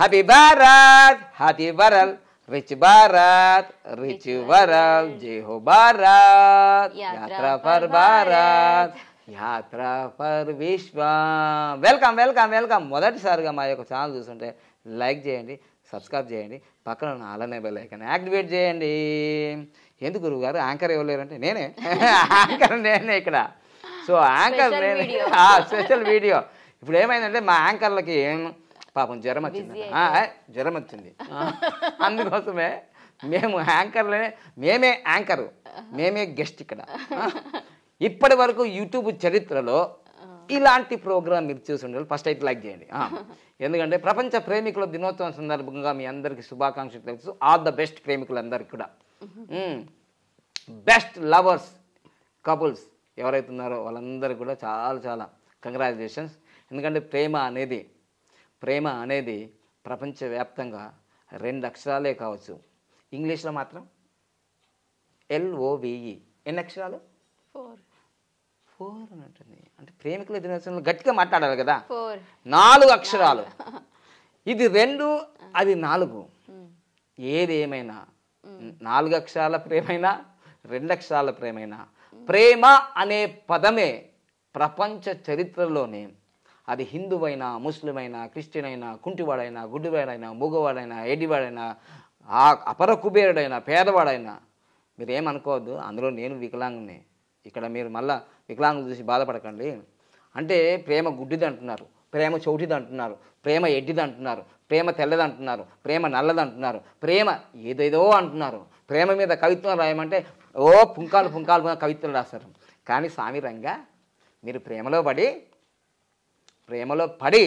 Happy Bharat happy world rich Bharat rich world జై హో భారత్ యాత్ర ఫర్ భారత్ యాత్ర ఫర్ విశ్వ వెల్కమ్ వెల్కమ్ వెల్కమ్ మొదటిసారిగా మా యొక్క ఛానల్ చూస్తుంటే లైక్ చేయండి సబ్స్క్రైబ్ చేయండి పక్కన ఉన్న అలానే బెల్ యాక్టివేట్ చేయండి ఎందుకు గురువు గారు యాంకర్ ఇవ్వలేరంటే నేనే యాంకర్ నేనే ఇక్కడ సో యాంకర్ నేనే స్పెషల్ వీడియో ఇప్పుడు ఏమైందంటే మా యాంకర్లకి పాపం జ్వరం వచ్చింది జ్వరం వచ్చింది అందుకోసమే మేము యాంకర్లనే మేమే యాంకరు మేమే గెస్ట్ ఇక్కడ ఇప్పటి వరకు యూట్యూబ్ చరిత్రలో ఇలాంటి ప్రోగ్రామ్ మీరు చూసి ఉండాలి ఫస్ట్ అయితే లైక్ చేయండి ఎందుకంటే ప్రపంచ ప్రేమికుల దినోత్సవం సందర్భంగా మీ అందరికీ శుభాకాంక్షలు తెలుసు ఆల్ ద బెస్ట్ ప్రేమికులందరికీ కూడా బెస్ట్ లవర్స్ కపుల్స్ ఎవరైతున్నారో వాళ్ళందరికీ వాళ్ళందరూ కూడా చాలా చాలా కంగ్రాచులేషన్స్ ఎందుకంటే ప్రేమ అనేది ప్రేమ అనేది ప్రపంచవ్యాప్తంగా రెండు అక్షరాలే కావచ్చు ఇంగ్లీష్లో మాత్రం ఎల్ఓవిఈ ఎన్ని అక్షరాలు ఫోర్ ఫోర్ అని ఉంటుంది అంటే ప్రేమికులు దినోత్సవంలో గట్టిగా మాట్లాడాలి కదా నాలుగు అక్షరాలు ఇది రెండు అది నాలుగు ఏది ఏమైనా నాలుగు అక్షరాల ప్రేమైనా రెండు అక్షరాల ప్రేమైనా ప్రేమ అనే పదమే ప్రపంచ చరిత్రలోనే అది హిందువైనా ముస్లిం అయినా క్రిస్టియన్ అయినా కుంటివాడైనా గుడ్డివాడైనా మూగవాడైనా ఏడివాడైనా ఆ అపర కుబేరుడైనా పేదవాడైనా మీరు ఏమనుకోవద్దు అందులో నేను వికలాంగుని ఇక్కడ మీరు మళ్ళా వికలాంగులు చూసి బాధపడకండి అంటే ప్రేమ గుడ్డిది అంటున్నారు ప్రేమ చౌటిది అంటున్నారు ప్రేమ ఎడ్డిది అంటున్నారు ప్రేమ తెల్లది అంటున్నారు ప్రేమ నల్లది అంటున్నారు ప్రేమ ఏదేదో అంటున్నారు ప్రేమ మీద కవిత్వం రాయమంటే ఓ పుంకాలు పుంకాలు కవిత్వం రాస్తారు కానీ స్వామి రంగ మీరు ప్రేమలో పడి ప్రేమలో పడి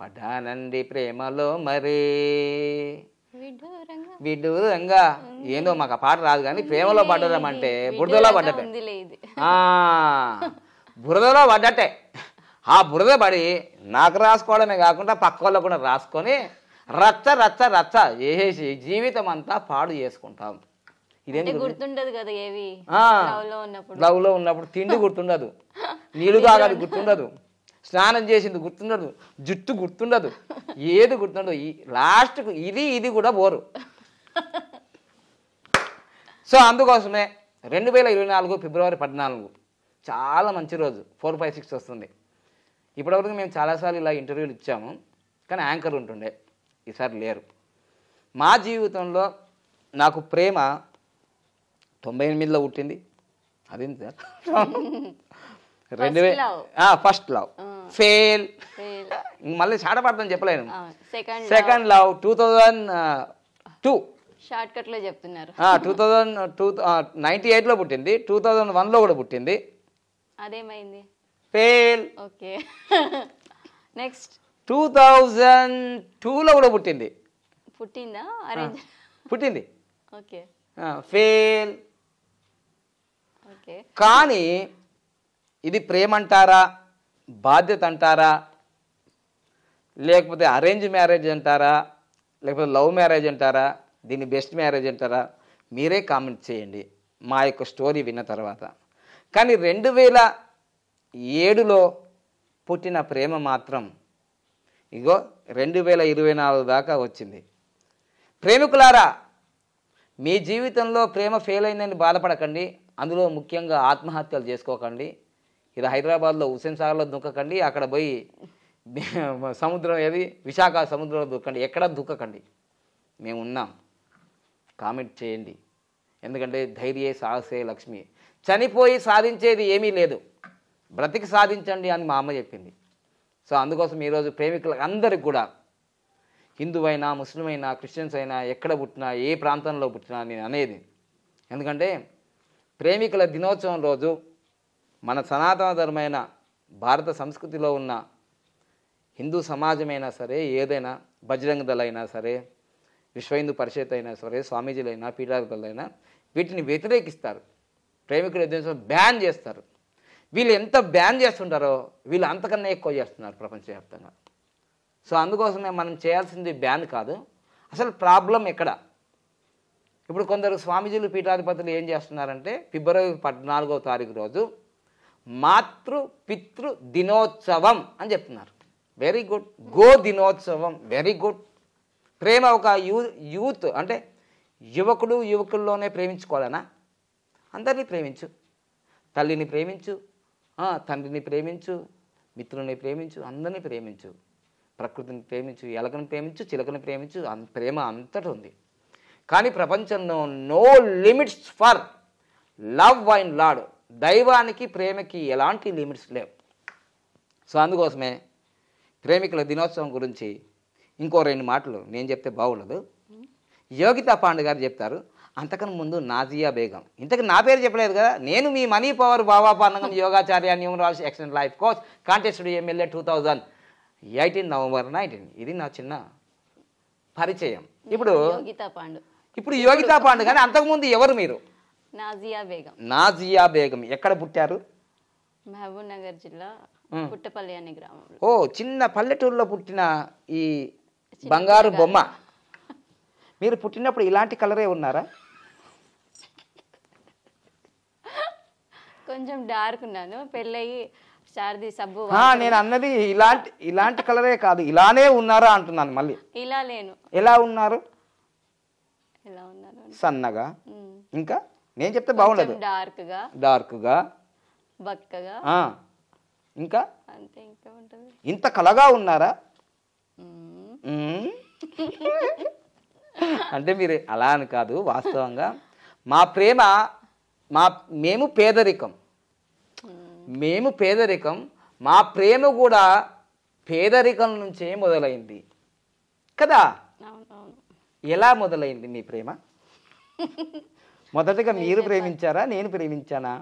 పడానండి ప్రేమలో మరే విడ్డూరంగా ఏందో మాకు ఆ పాట రాదు కానీ ప్రేమలో పడ్డడం అంటే బురదలో పడ్డటే బురదలో పడ్డటే ఆ బురద పడి నాకు రాసుకోవడమే కాకుండా పక్క వాళ్ళు కూడా రాసుకొని రచ్చ రచ్చ రచ్చ చేసి జీవితం అంతా పాడు చేసుకుంటాం ఇదేంటి గుర్తుండదు కదా ఏవి లవ్ లో ఉన్నప్పుడు తిండి గుర్తుండదు నీళ్ళు తాగాలి గుర్తుండదు స్నానం చేసింది గుర్తుండదు జుట్టు గుర్తుండదు ఏది గుర్తుండదు ఈ లాస్ట్కు ఇది ఇది కూడా బోరు సో అందుకోసమే రెండు వేల ఇరవై నాలుగు ఫిబ్రవరి పద్నాలుగు చాలా మంచి రోజు ఫోర్ ఫైవ్ సిక్స్ వస్తుంది ఇప్పటివరకు మేము చాలాసార్లు ఇలా ఇంటర్వ్యూలు ఇచ్చాము కానీ యాంకర్ ఉంటుండే ఈసారి లేరు మా జీవితంలో నాకు ప్రేమ తొంభై ఎనిమిదిలో పుట్టింది అది సార్ రెండు వేల ఫస్ట్ లవ్ ఫెయిల్ మళ్ళీ సాటపడతాను చెప్పలేను second love two thousand two short cut లో చెప్తున్నారు two thousand two ninety eight లో పుట్టింది టూ థౌజండ్ వన్ లో కూడా పుట్టింది అదేమైంది fail okay next two thousand టూలో కూడా పుట్టింది పుట్టిందా అరేంజ్ పుట్టింది ఓకే ఫెయిల్ ఓకే కానీ ఇది ప్రేమంటారా బాధ్యత అంటారా లేకపోతే అరేంజ్ మ్యారేజ్ అంటారా లేకపోతే లవ్ మ్యారేజ్ అంటారా దీన్ని బెస్ట్ మ్యారేజ్ అంటారా మీరే కామెంట్ చేయండి మా యొక్క స్టోరీ విన్న తర్వాత కానీ రెండు వేల ఏడులో పుట్టిన ప్రేమ మాత్రం ఇగో రెండు వేల ఇరవై నాలుగు దాకా వచ్చింది ప్రేమికులారా మీ జీవితంలో ప్రేమ ఫెయిల్ అయిందని బాధపడకండి అందులో ముఖ్యంగా ఆత్మహత్యలు చేసుకోకండి ఇది హైదరాబాద్లో హుస్సేన్ సాగర్లో దుక్కకండి అక్కడ పోయి సముద్రం ఏది విశాఖ సముద్రంలో దుక్కండి ఎక్కడ దుక్కకండి మేము ఉన్నాం కామెంట్ చేయండి ఎందుకంటే ధైర్యే సాహసే లక్ష్మి చనిపోయి సాధించేది ఏమీ లేదు బ్రతికి సాధించండి అని మా అమ్మ చెప్పింది సో అందుకోసం ఈరోజు ప్రేమికుల అందరికి కూడా హిందువైనా ముస్లిం అయినా క్రిస్టియన్స్ అయినా ఎక్కడ పుట్టినా ఏ ప్రాంతంలో పుట్టినా నేను అనేది ఎందుకంటే ప్రేమికుల దినోత్సవం రోజు మన సనాతన ధర్మైన భారత సంస్కృతిలో ఉన్న హిందూ సమాజమైనా సరే ఏదైనా బజరంగ దళ అయినా సరే విశ్వ హిందూ పరిషత్ అయినా సరే స్వామీజీలైనా పీఠాధిపతులైనా వీటిని వ్యతిరేకిస్తారు ప్రేమికుల ఎదురు బ్యాన్ చేస్తారు వీళ్ళు ఎంత బ్యాన్ చేస్తుంటారో వీళ్ళు అంతకన్నా ఎక్కువ చేస్తున్నారు ప్రపంచవ్యాప్తంగా సో అందుకోసమే మనం చేయాల్సింది బ్యాన్ కాదు అసలు ప్రాబ్లం ఎక్కడ ఇప్పుడు కొందరు స్వామీజీలు పీఠాధిపతులు ఏం చేస్తున్నారంటే ఫిబ్రవరి పద్నాలుగో తారీఖు రోజు మాతృ పితృ దినోత్సవం అని చెప్తున్నారు వెరీ గుడ్ గో దినోత్సవం వెరీ గుడ్ ప్రేమ ఒక యూ యూత్ అంటే యువకుడు యువకుల్లోనే ప్రేమించుకోవాలనా అందరినీ ప్రేమించు తల్లిని ప్రేమించు తండ్రిని ప్రేమించు మిత్రుని ప్రేమించు అందరినీ ప్రేమించు ప్రకృతిని ప్రేమించు ఎలకను ప్రేమించు చిలకను ప్రేమించు ప్రేమ అంతటి ఉంది కానీ ప్రపంచంలో no limits for love and lord దైవానికి ప్రేమకి ఎలాంటి లిమిట్స్ లేవు సో అందుకోసమే ప్రేమికుల దినోత్సవం గురించి ఇంకో రెండు మాటలు నేను చెప్తే బాగుండదు యోగితా పాండు గారు చెప్తారు అంతకన్నా ముందు నాజియా బేగం ఇంతకు నా పేరు చెప్పలేదు కదా నేను మీ మనీ పవర్ పాండగం యోగాచార్య numerology excellent life coach contested MLA two thousand eighteen November nineteen ఇది నా చిన్న పరిచయం ఇప్పుడు ఇప్పుడు యోగితా పాండు కానీ అంతకుముందు ఎవరు మీరు నాజియా బేగం నాజియా బేగం ఎక్కడ పుట్టారు మహబూబ్ నగర్ జిల్లా పుట్టపల్లి అనే గ్రామం ఓ చిన్న పల్లెటూరులో పుట్టిన ఈ బంగారు బొమ్మ మీరు పుట్టినప్పుడు ఇలాంటి కలరే ఉన్నారా కొంచెం డార్క్ ఉన్నాను పెళ్ళయి శారది సబ్బు నేను అన్నది ఇలాంటి ఇలాంటి కలరే కాదు ఇలానే ఉన్నారా అంటున్నాను మళ్ళీ ఇలా లేను ఎలా ఉన్నారు సన్నగా ఇంకా నేను చెప్తే బాగుండదు డార్క్గా డార్క్గా బక్కగా ఇంకా ఇంత కలగా ఉన్నారా అంటే మీరు అలా అని కాదు వాస్తవంగా మా ప్రేమ మా మేము పేదరికం మేము పేదరికం మా ప్రేమ కూడా పేదరికం నుంచే మొదలైంది కదా ఎలా మొదలైంది మీ ప్రేమ మొదటగా మీరు ప్రేమించారా నేను ప్రేమించానా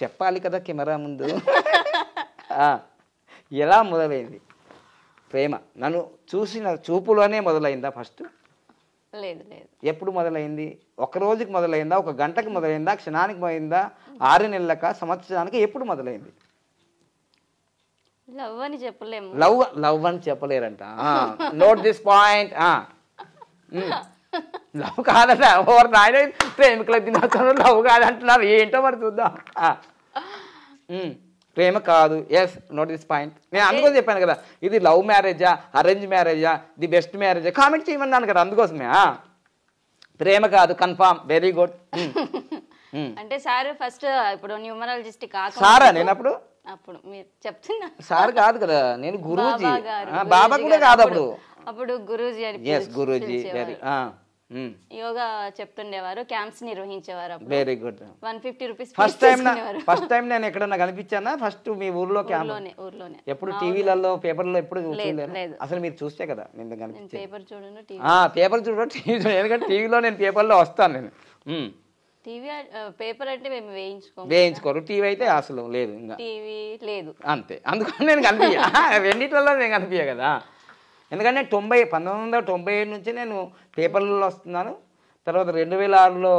చెప్పాలి కదా కెమెరా ముందు ఎలా మొదలైంది ప్రేమ నన్ను చూసిన చూపులోనే మొదలైందా ఫస్ట్ లేదు లేదు ఎప్పుడు మొదలైంది ఒక రోజుకి మొదలైందా ఒక గంటకి మొదలైందా క్షణానికి మొదలైందా ఆరు నెలలక సంవత్సరానికి ఎప్పుడు మొదలైంది లవ్ అని చెప్పలేము లవ్ లవ్ అని చెప్పలేరంట నోట్ దిస్ పాయింట్ లవ్ కాదట ఓవర్ నాయన ప్రేమికుల దినోత్సవంలో లవ్ కాదంటున్నారు ఏంటో మరి చూద్దాం ప్రేమ కాదు ఎస్ నోట్ దిస్ పాయింట్ నేను అందుకోసం చెప్పాను కదా ఇది లవ్ మ్యారేజా అరేంజ్ మ్యారేజా ది బెస్ట్ మ్యారేజా కామెంట్ చేయమన్నాను కదా అందుకోసమే ప్రేమ కాదు కన్ఫామ్ వెరీ గుడ్ అంటే సార్ ఫస్ట్ ఇప్పుడు న్యూమరాలజిస్ట్ కాదు సారా నేను అప్పుడు అప్పుడు మీరు చెప్తున్నా సార్ కాదు కదా నేను గురువు బాబా కూడా కాదు అప్పుడు అప్పుడు గురూజీ అని ఎస్ గురూజీ వెరీ ah, hmm. యోగా చెప్తుండేవారు క్యాంప్స్ నిర్వహించేవారు very good one fifty rupees first time first time నేను ఎక్కడన్నా కనిపించానా ఫస్ట్ మీ ఊర్లో క్యాంప్ ఊర్లోనే ఎప్పుడు టీవీలలో పేపర్లో ఎప్పుడు అసలు మీరు చూస్తే కదా నేను పేపర్ చూడండి పేపర్ చూడండి టీవీ ఎందుకంటే టీవీలో నేను పేపర్లో వస్తాను నేను టీవీ hmm. పేపర్ అంటే మేము వేయించుకో వేయించుకోరు టీవీ అయితే అసలు లేదు ఇంకా టీవీ లేదు అంతే అందుకని నేను కనిపించా రెండిట్లలో నేను కనిపించా కదా ఎందుకంటే తొంభై పంతొమ్మిది వందల తొంభై ఏడు నుంచి నేను పేపర్లలో వస్తున్నాను తర్వాత రెండు వేల ఆరులో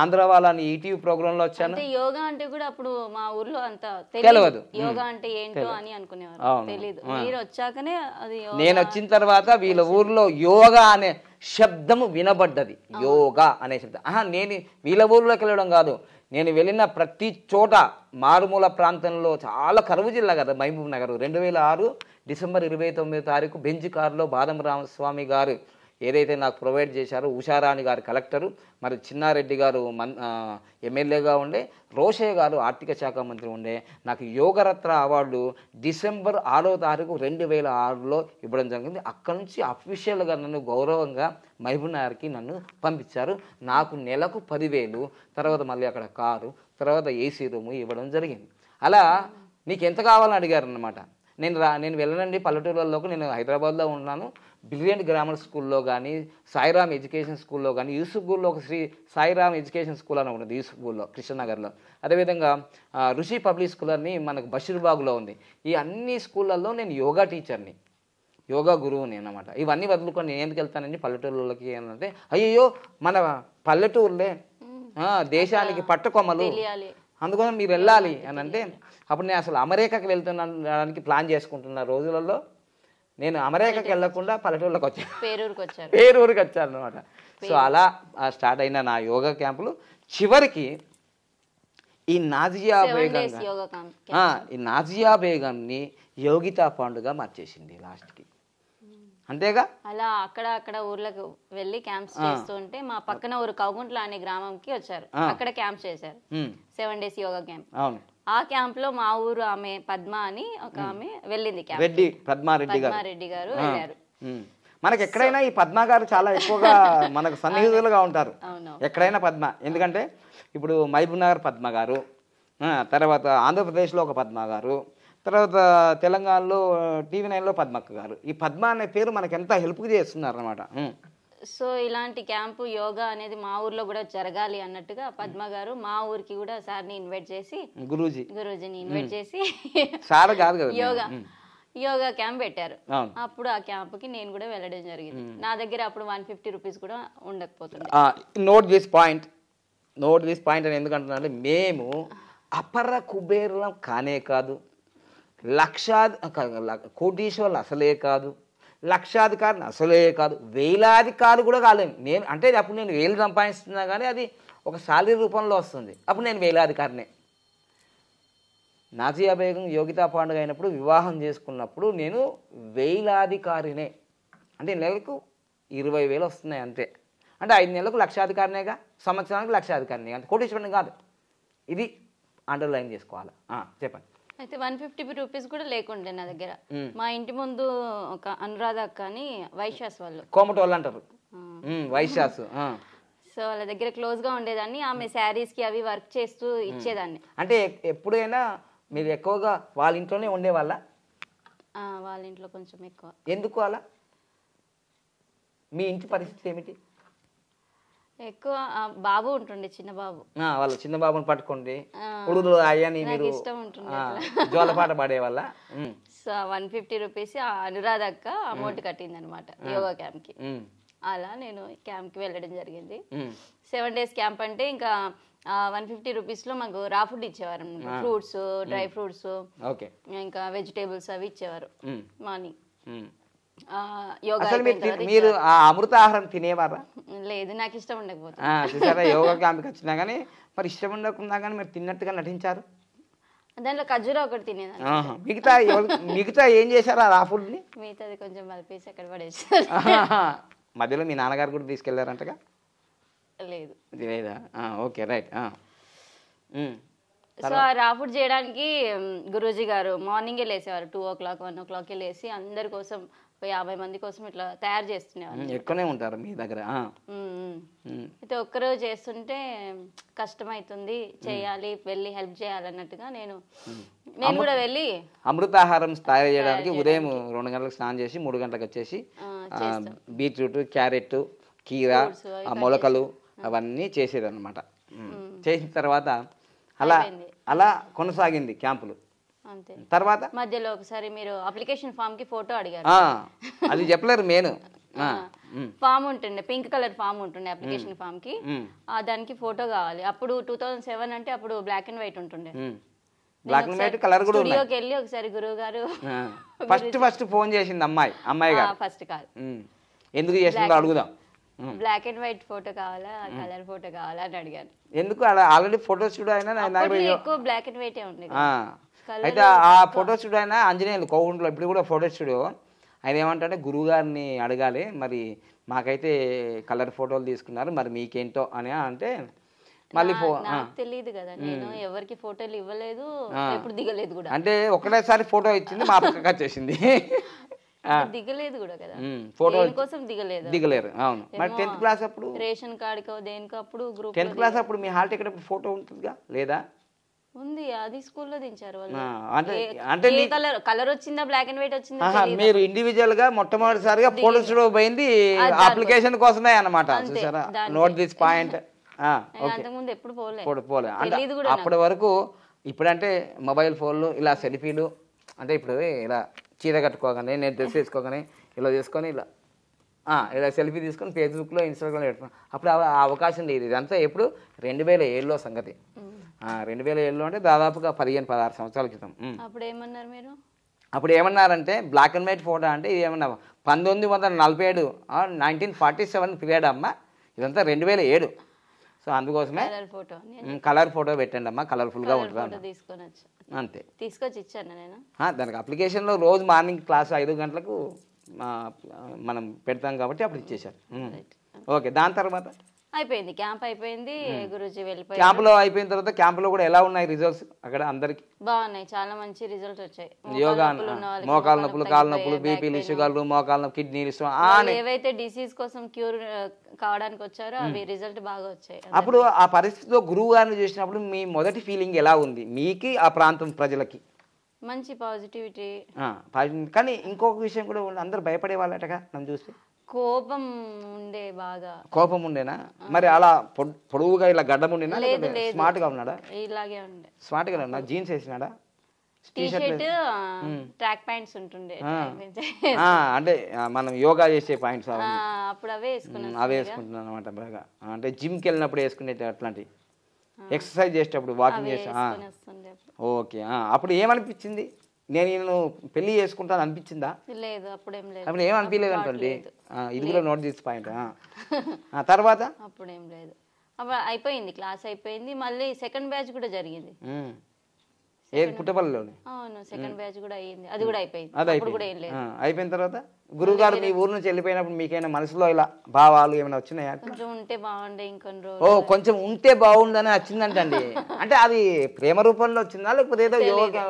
ఆంధ్ర వాళ్ళని ఈటీవీ ప్రోగ్రామ్ లో వచ్చాను యోగా అంటే కూడా అప్పుడు మా ఊర్లో అంత తెలియదు యోగా అంటే ఏంటో అని అనుకునేవారు తెలియదు మీరు వచ్చాకనే అది నేను వచ్చిన తర్వాత వీళ్ళ ఊర్లో యోగా అనే శబ్దము వినబడ్డది యోగా అనే శబ్దం ఆహా నేను వీళ్ళ ఊర్లోకి వెళ్ళడం కాదు నేను వెళ్ళిన ప్రతి చోట మారుమూల ప్రాంతంలో చాలా కరువు జిల్లా కదా మహబూబ్ నగర్ రెండు వేల ఆరు డిసెంబర్ ఇరవై తొమ్మిదో తారీఖు బెంజ్ కారులో బాదం రామస్వామి గారు ఏదైతే నాకు ప్రొవైడ్ చేశారో ఉషారాణి గారు కలెక్టరు మరి చిన్నారెడ్డి గారు మన్ ఎమ్మెల్యేగా ఉండే రోషయ్య గారు ఆర్థిక శాఖ మంత్రి ఉండే నాకు యోగరత్న అవార్డు డిసెంబర్ ఆరో తారీఖు రెండు వేల ఆరులో ఇవ్వడం జరిగింది అక్కడి నుంచి అఫీషియల్గా నన్ను గౌరవంగా మహబూబ్నగర్కి నన్ను పంపించారు నాకు నెలకు పదివేలు తర్వాత మళ్ళీ అక్కడ కారు తర్వాత ఏసీ రూము ఇవ్వడం జరిగింది అలా నీకు ఎంత కావాలని అడిగారు అన్నమాట నేను రా నేను వెళ్ళనండి పల్లెటూరులోకి నేను హైదరాబాద్లో ఉన్నాను బ్రిలియంట్ గ్రామర్ స్కూల్లో కానీ సాయిరామ్ ఎడ్యుకేషన్ స్కూల్లో కానీ యూసుఫ్గూర్లో ఒక శ్రీ సాయిరామ్ ఎడ్యుకేషన్ స్కూల్ అని ఉంటుంది యూసుఫ్గూర్లో కృష్ణనగర్లో అదేవిధంగా ఋషి పబ్లిక్ స్కూల్ అని మనకు బషీర్బాగ్లో ఉంది ఈ అన్ని స్కూళ్ళల్లో నేను యోగా టీచర్ని యోగా గురువుని అనమాట ఇవన్నీ వదులుకొని నేను ఎందుకు వెళ్తానండి పల్లెటూరులోకి అంటే అయ్యో మన పల్లెటూరులే దేశానికి పట్టుకొమ్మలు అందుకోసం మీరు వెళ్ళాలి అని అంటే అప్పుడు నేను అసలు అమెరికాకి వెళ్తున్నానికి ప్లాన్ చేసుకుంటున్న రోజులలో నేను అమెరికాకి వెళ్ళకుండా పల్లెటూళ్ళకి వచ్చాను పేరూరుకి వచ్చాను పేరూరుకి వచ్చాను అనమాట సో అలా స్టార్ట్ అయిన నా యోగా క్యాంపులు చివరికి ఈ నాజియా బేగం ఈ నాజియా బేగంని యోగితా పాండుగా మార్చేసింది లాస్ట్కి అంతేగా అలా అక్కడ అక్కడ ఊర్లకు వెళ్ళి క్యాంప్స్ చేస్తుంటే మా పక్కన ఊరు కౌగుంట్ల అనే గ్రామంకి వచ్చారు అక్కడ క్యాంప్ చేశారు సెవెన్ డేస్ యోగా క్యాంప్ ఆ క్యాంప్ లో మా ఊరు ఆమె పద్మ అని ఒక ఆమె వెళ్ళింది క్యాంప్ రెడ్డి పద్మారెడ్డి పద్మారెడ్డి గారు వెళ్ళారు మనకి ఎక్కడైనా ఈ పద్మ గారు చాలా ఎక్కువగా మనకు సన్నిహితులుగా ఉంటారు ఎక్కడైనా పద్మ ఎందుకంటే ఇప్పుడు మహబూబ్ నగర్ పద్మ గారు తర్వాత ఆంధ్రప్రదేశ్లో ఒక పద్మ గారు తర్వాత తెలంగాణలో టీవీ నైన్లో పద్మక్క గారు ఈ పద్మ అనే పేరు మనకి ఎంత హెల్ప్ చేస్తున్నారు అనమాట సో ఇలాంటి క్యాంపు యోగా అనేది మా ఊర్లో కూడా జరగాలి అన్నట్టుగా పద్మ గారు మా ఊరికి కూడా సార్ని ఇన్వైట్ చేసి గురూజీ గురూజీని ఇన్వైట్ చేసి సార్ కాదు యోగా యోగా క్యాంప్ పెట్టారు అప్పుడు ఆ క్యాంప్ కి నేను కూడా వెళ్ళడం జరిగింది నా దగ్గర అప్పుడు వన్ ఫిఫ్టీ రూపీస్ కూడా ఉండకపోతుంది note this point note this point అని ఎందుకంటున్నా మేము అపర కుబేరం కానే కాదు లక్షాది కోటీశ్వరులు అసలే కాదు లక్షాధికారులు అసలే కాదు వేలాధికారు కూడా కాలేదు నేను అంటే అప్పుడు నేను వేలు సంపాదిస్తున్నా కానీ అది ఒక శాలరీ రూపంలో వస్తుంది అప్పుడు నేను వేలాధికారినే నాజీ అభేగం యోగితా పాండుగ అయినప్పుడు వివాహం చేసుకున్నప్పుడు నేను వేలాధికారినే అంటే నెలకు ఇరవై వేలు వస్తున్నాయి అంతే అంటే ఐదు నెలలకు లక్షాధికారినేగా సంవత్సరానికి లక్షాధికారినే అంటే కోటీశ్వరుని కాదు ఇది అండర్లైన్ చేసుకోవాలి చెప్పండి అయితే వన్ ఫిఫ్టీ రూపీస్ కూడా లేకుండే నా దగ్గర మా ఇంటి ముందు ఒక అనురాధ అక్క అని వైశాస్ వాళ్ళు కోమటి వాళ్ళు అంటారు వైశాస్ సో వాళ్ళ దగ్గర క్లోజ్ గా ఉండేదాన్ని ఆమె శారీస్ కి అవి వర్క్ చేస్తూ ఇచ్చేదాన్ని అంటే ఎప్పుడైనా మీరు ఎక్కువగా వాళ్ళ ఇంట్లోనే ఉండేవాళ్ళ వాళ్ళ ఇంట్లో కొంచెం ఎక్కువ ఎందుకు అలా మీ ఇంటి పరిస్థితి ఏమిటి ఎక్కువ బాబు ఉంటుండే చిన్న బాబు వాళ్ళ చిన్న బాబుని పట్టుకోండి ఉడుదు అయ్యని మీరు జోల పాట పాడే వాళ్ళ so one fifty rupees Anuradha అక్క అమౌంట్ కట్టింది అనమాట యోగా క్యాంప్ కి అలా నేను క్యాంప్ కి వెళ్ళడం జరిగింది సెవెన్ డేస్ క్యాంప్ అంటే ఇంకా వన్ ఫిఫ్టీ రూపీస్ లో మాకు రా ఫుడ్ ఇచ్చేవారు ఫ్రూట్స్ డ్రై ఫ్రూట్స్ ఇంకా వెజిటేబుల్స్ అవి ఇచ్చేవారు మార్నింగ్ అసలు మీరు ఆ ఆ అమృతాహారం తినేవారా లేదు నాకు ఇష్టం ఉండకపోతే యోగా క్యాంప్కి వచ్చినా కానీ మరి ఇష్టం ఉండకుండా కానీ మీరు తిన్నట్టుగా నటించారు దాంట్లో ఖర్జూరా ఒకటి తినేదాన్ని మిగతా మిగతా ఏం చేశారు ఆ ని మిగతాది కొంచెం మలిపేసి అక్కడ పడేసారు మధ్యలో మీ నాన్నగారు కూడా తీసుకెళ్లారంటగా లేదు లేదా ఓకే రైట్ సో ఆ రాఫుడ్ చేయడానికి గురూజీ గారు మార్నింగే లేసేవారు two o'clock one o'clock లేసి అందరి కోసం ముప్పై యాభై మంది కోసం ఇట్లా తయారు చేస్తున్నాయి ఎక్కువనే ఉంటారు మీ దగ్గర అయితే ఒక్కరోజు చేస్తుంటే కష్టమైతుంది చేయాలి వెళ్ళి హెల్ప్ చేయాలన్నట్టుగా నేను నేను కూడా వెళ్ళి అమృతాహారం తయారు చేయడానికి ఉదయం రెండు గంటలకు స్నానం చేసి మూడు గంటలకు వచ్చేసి బీట్రూట్ క్యారెట్ కీర మొలకలు అవన్నీ అనమాట చేసిన తర్వాత అలా అలా కొనసాగింది క్యాంపులు తర్వాత మధ్యలో ఒకసారి మీరు అప్లికేషన్ ఫామ్ కి ఫోటో అడిగారు అది చెప్పలేరు మేను ఫామ్ ఉంటుండే పింక్ కలర్ ఫామ్ ఉంటుండే అప్లికేషన్ ఫామ్ కి దానికి ఫోటో కావాలి అప్పుడు టూ థౌసండ్ సెవెన్ అంటే అప్పుడు బ్లాక్ అండ్ వైట్ ఉంటుండే బ్లాక్ అండ్ వైట్ కలర్ కూడా స్టూడియోకి వెళ్ళి ఒకసారి గురువు గారు ఫస్ట్ ఫస్ట్ ఫోన్ చేసింది అమ్మాయి అమ్మాయి గారు ఫస్ట్ కాల్ ఎందుకు చేసిందో అడుగుదాం బ్లాక్ అండ్ వైట్ ఫోటో కావాలా కలర్ ఫోటో కావాలా అని అడిగాను ఎందుకు ఆల్రెడీ ఫోటో స్టూడియో అయినా ఎక్కువ బ్లాక్ అండ్ వైట్ ఉంది అయితే ఆ ఫోటో స్టూడియో అయినా ఆంజనేయులు కోగుంట్లో ఇప్పుడు కూడా ఫోటో స్టూడియో ఆయన ఏమంటే గురువు గారిని అడగాలి మరి మాకైతే కలర్ ఫోటోలు తీసుకున్నారు మరి మీకేంటో అని అంటే మళ్ళీ తెలియదు కదా నేను ఎవరికి ఫోటోలు ఇవ్వలేదు ఎప్పుడు దిగలేదు కూడా అంటే ఒకటేసారి ఫోటో ఇచ్చింది మా పక్కకి వచ్చేసింది దిగలేదు కూడా కదా ఫోటో కోసం దిగలేదు దిగలేరు అవును మరి టెన్త్ క్లాస్ అప్పుడు రేషన్ కార్డుకో దేనికో అప్పుడు గ్రూప్ టెన్త్ క్లాస్ అప్పుడు మీ హాల్ టికెట్ ఫోటో ఉంటుందిగా లేదా ఉంది అది స్కూల్లో దించారు అంటే కలర్ కలర్ వచ్చిందా బ్లాక్ అండ్ వైట్ వచ్చిందా మీరు ఇండివిజువల్ గా మొట్టమొదటిసారిగా ఫోటో పోయింది అప్లికేషన్ కోసమే అన్నమాట నోట్ దిస్ పాయింట్ ఎప్పుడు పోలే పోలే అంటే అప్పటి వరకు ఇప్పుడంటే మొబైల్ ఫోన్లు ఇలా సెల్ఫీలు అంటే ఇప్పుడు ఇలా చీర కట్టుకోగానే నేను డ్రెస్ వేసుకోగానే ఇలా చేసుకొని ఇలా ఇలా సెల్ఫీ తీసుకొని ఫేస్బుక్లో ఇన్స్టాగ్రామ్లో పెట్టుకున్నాను అప్పుడు అవకాశం లేదు ఇదంతా ఎప్పుడు రెండు వేల ఏడులో సంగతి రెండు వేల ఏడులో అంటే దాదాపుగా పదిహేను పదహారు సంవత్సరాల క్రితం అప్పుడు ఏమన్నారు మీరు అప్పుడు ఏమన్నారంటే బ్లాక్ అండ్ వైట్ ఫోటో అంటే ఇది ఏమన్నా పంతొమ్మిది వందల నలభై ఏడు నైన్టీన్ ఫార్టీ సెవెన్ పీరియడ్ అమ్మ ఇదంతా రెండు వేల ఏడు సో అందుకోసమే ఫోటో కలర్ ఫోటో పెట్టండి అమ్మా కలర్ఫుల్గా ఉంటుంది అంతే తీసుకొచ్చి ఇచ్చాను నేను దానికి అప్లికేషన్లో రోజు మార్నింగ్ క్లాస్ ఐదు గంటలకు మనం పెడతాం కాబట్టి అప్పుడు ఇచ్చేసారు ఓకే దాని తర్వాత అయిపోయింది క్యాంప్ అయిపోయింది గురుజీ వెళ్ళిపోయి క్యాంప్ లో అయిపోయిన తర్వాత క్యాంప్ లో కూడా ఎలా ఉన్నాయి రిజల్ట్స్ అక్కడ అందరికి బాగున్నాయి చాలా మంచి రిజల్ట్స్ వచ్చాయి యోగా మోకాల నొప్పులు కాళ్ళ నొప్పులు బీపీలు షుగర్లు మోకాల నొప్పి కిడ్నీలు ఏవైతే డిసీజ్ కోసం క్యూర్ కావడానికి వచ్చారో అవి రిజల్ట్ బాగా వచ్చాయి అప్పుడు ఆ పరిస్థితిలో గురువు గారిని చూసినప్పుడు మీ మొదటి ఫీలింగ్ ఎలా ఉంది మీకి ఆ ప్రాంతం ప్రజలకి మంచి పాజిటివిటీ కానీ ఇంకొక విషయం కూడా అందరు భయపడే వాళ్ళటగా నన్ను చూస్తే కోపం ఉండే బాగా కోపం ఉండేనా మరి అలా పొడవుగా ఇలా గడ్డం ఉండేనా స్మార్ట్ గా ఉన్నాడా ఇలాగే ఉండే స్మార్ట్ గా ఉన్నా జీన్స్ వేసినాడా ట్రాక్ పాయింట్స్ ఉంటుండే అంటే మనం యోగా చేసే పాయింట్స్ అప్పుడు అవే వేసుకున్నాను అవే వేసుకుంటున్నాను అనమాట బాగా అంటే జిమ్కి వెళ్ళినప్పుడు వేసుకునే అట్లాంటి ఎక్సర్సైజ్ చేసేటప్పుడు వాకింగ్ చేసే ఓకే అప్పుడు ఏమనిపించింది నేను నేను పెళ్లి చేసుకుంటాను అనిపించిందా లేదు అప్పుడేం లేదు అప్పుడు ఏం అనిపించలేదు అనుకోండి ఇది కూడా నోట్ చేసి పాయింట్ తర్వాత ఏం లేదు అయిపోయింది క్లాస్ అయిపోయింది మళ్ళీ సెకండ్ బ్యాచ్ కూడా జరిగింది ఏది పుట్టపల్లిలోనే అవును సెకండ్ బ్యాచ్ కూడా అయ్యింది అది కూడా అయిపోయింది అది లేదు అయిపోయిన తర్వాత గురుగారు మీ ఊరు నుంచి వెళ్ళిపోయినప్పుడు మీకైనా మనసులో ఇలా భావాలు ఏమైనా వచ్చినాయా కొంచెం ఉంటే బాగుండే ఇంకొన్ని ఓ కొంచెం ఉంటే బాగుండని వచ్చిందంటండి అంటే అది ప్రేమ రూపంలో వచ్చిందా లేకపోతే ఏదో యోగా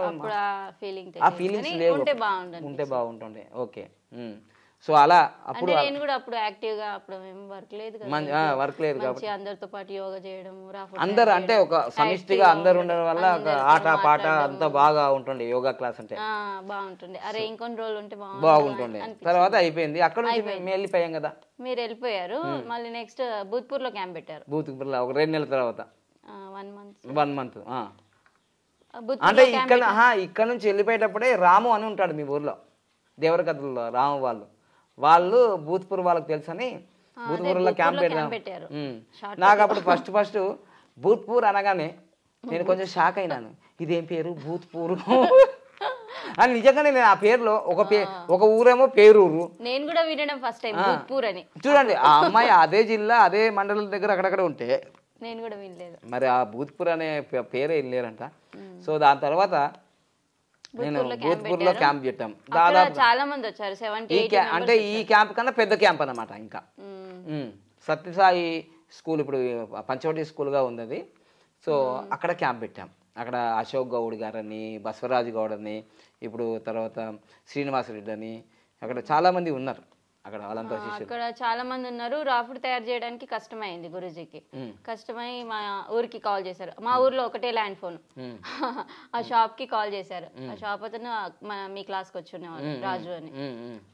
ఆ ఫీలింగ్స్ బాగుండే ఉంటే బాగుంటుండే ఓకే సో అలా అప్పుడు నేను కూడా అప్పుడు యాక్టివ్ గా అప్పుడు వర్క్ లేదు వర్క్ లేదు కాబట్టి అందరితో పాటు యోగా చేయడం అందరు అంటే ఒక సమిష్టిగా అందరు ఉండడం వల్ల ఆట పాట అంతా బాగా ఉంటుండే యోగా క్లాస్ అంటే బాగుంటుండే అరే ఇంకొన్ని రోజులు ఉంటే బాగుంటుండే తర్వాత అయిపోయింది అక్కడ నుంచి వెళ్ళిపోయాం కదా మీరు వెళ్ళిపోయారు మళ్ళీ నెక్స్ట్ భూత్పూర్ లో క్యాంప్ పెట్టారు భూత్పూర్ లో ఒక రెండు నెలల తర్వాత వన్ మంత్ వన్ మంత్ అంటే ఇక్కడ ఇక్కడ నుంచి వెళ్ళిపోయేటప్పుడే రాము అని ఉంటాడు మీ ఊర్లో దేవరకథల్లో రాము వాళ్ళు వాళ్ళు భూత్పూర్ వాళ్ళకి తెలుసని భూత్పూర్లో క్యాంప్ పెట్టారు నాకు అప్పుడు ఫస్ట్ ఫస్ట్ భూత్పూర్ అనగానే నేను కొంచెం షాక్ అయినాను ఇదేం పేరు భూత్పూర్ అని నిజంగానే నేను ఆ పేరులో ఒక ఒక ఊరేమో పేరూరు నేను కూడా వినడం ఫస్ట్ టైం భూత్పూర్ అని చూడండి ఆ అమ్మాయి అదే జిల్లా అదే మండలం దగ్గర అక్కడక్కడ ఉంటే నేను కూడా వినలేదు మరి ఆ భూత్పూర్ అనే పేరే వినలేరంట సో దాని తర్వాత నేను భూత్పూర్లో క్యాంప్ పెట్టాం దాదాపు చాలా మంది వచ్చారు అంటే ఈ క్యాంప్ కన్నా పెద్ద క్యాంప్ అనమాట ఇంకా సత్యసాయి స్కూల్ ఇప్పుడు పంచవటి స్కూల్గా ఉంది సో అక్కడ క్యాంప్ పెట్టాం అక్కడ అశోక్ గౌడ్ గారని బసవరాజు గౌడ్ అని ఇప్పుడు తర్వాత శ్రీనివాసరెడ్డి అని అక్కడ చాలామంది ఉన్నారు అక్కడ వాళ్ళంతా అక్కడ చాలా మంది ఉన్నారు రా తయారు చేయడానికి కష్టమైంది గురుజీకి కష్టమై మా ఊరికి కాల్ చేశారు మా ఊర్లో ఒకటే ల్యాండ్ ఫోన్ ఆ షాప్ కి కాల్ చేశారు ఆ షాప్ అతను మీ క్లాస్ కి వచ్చి రాజు అని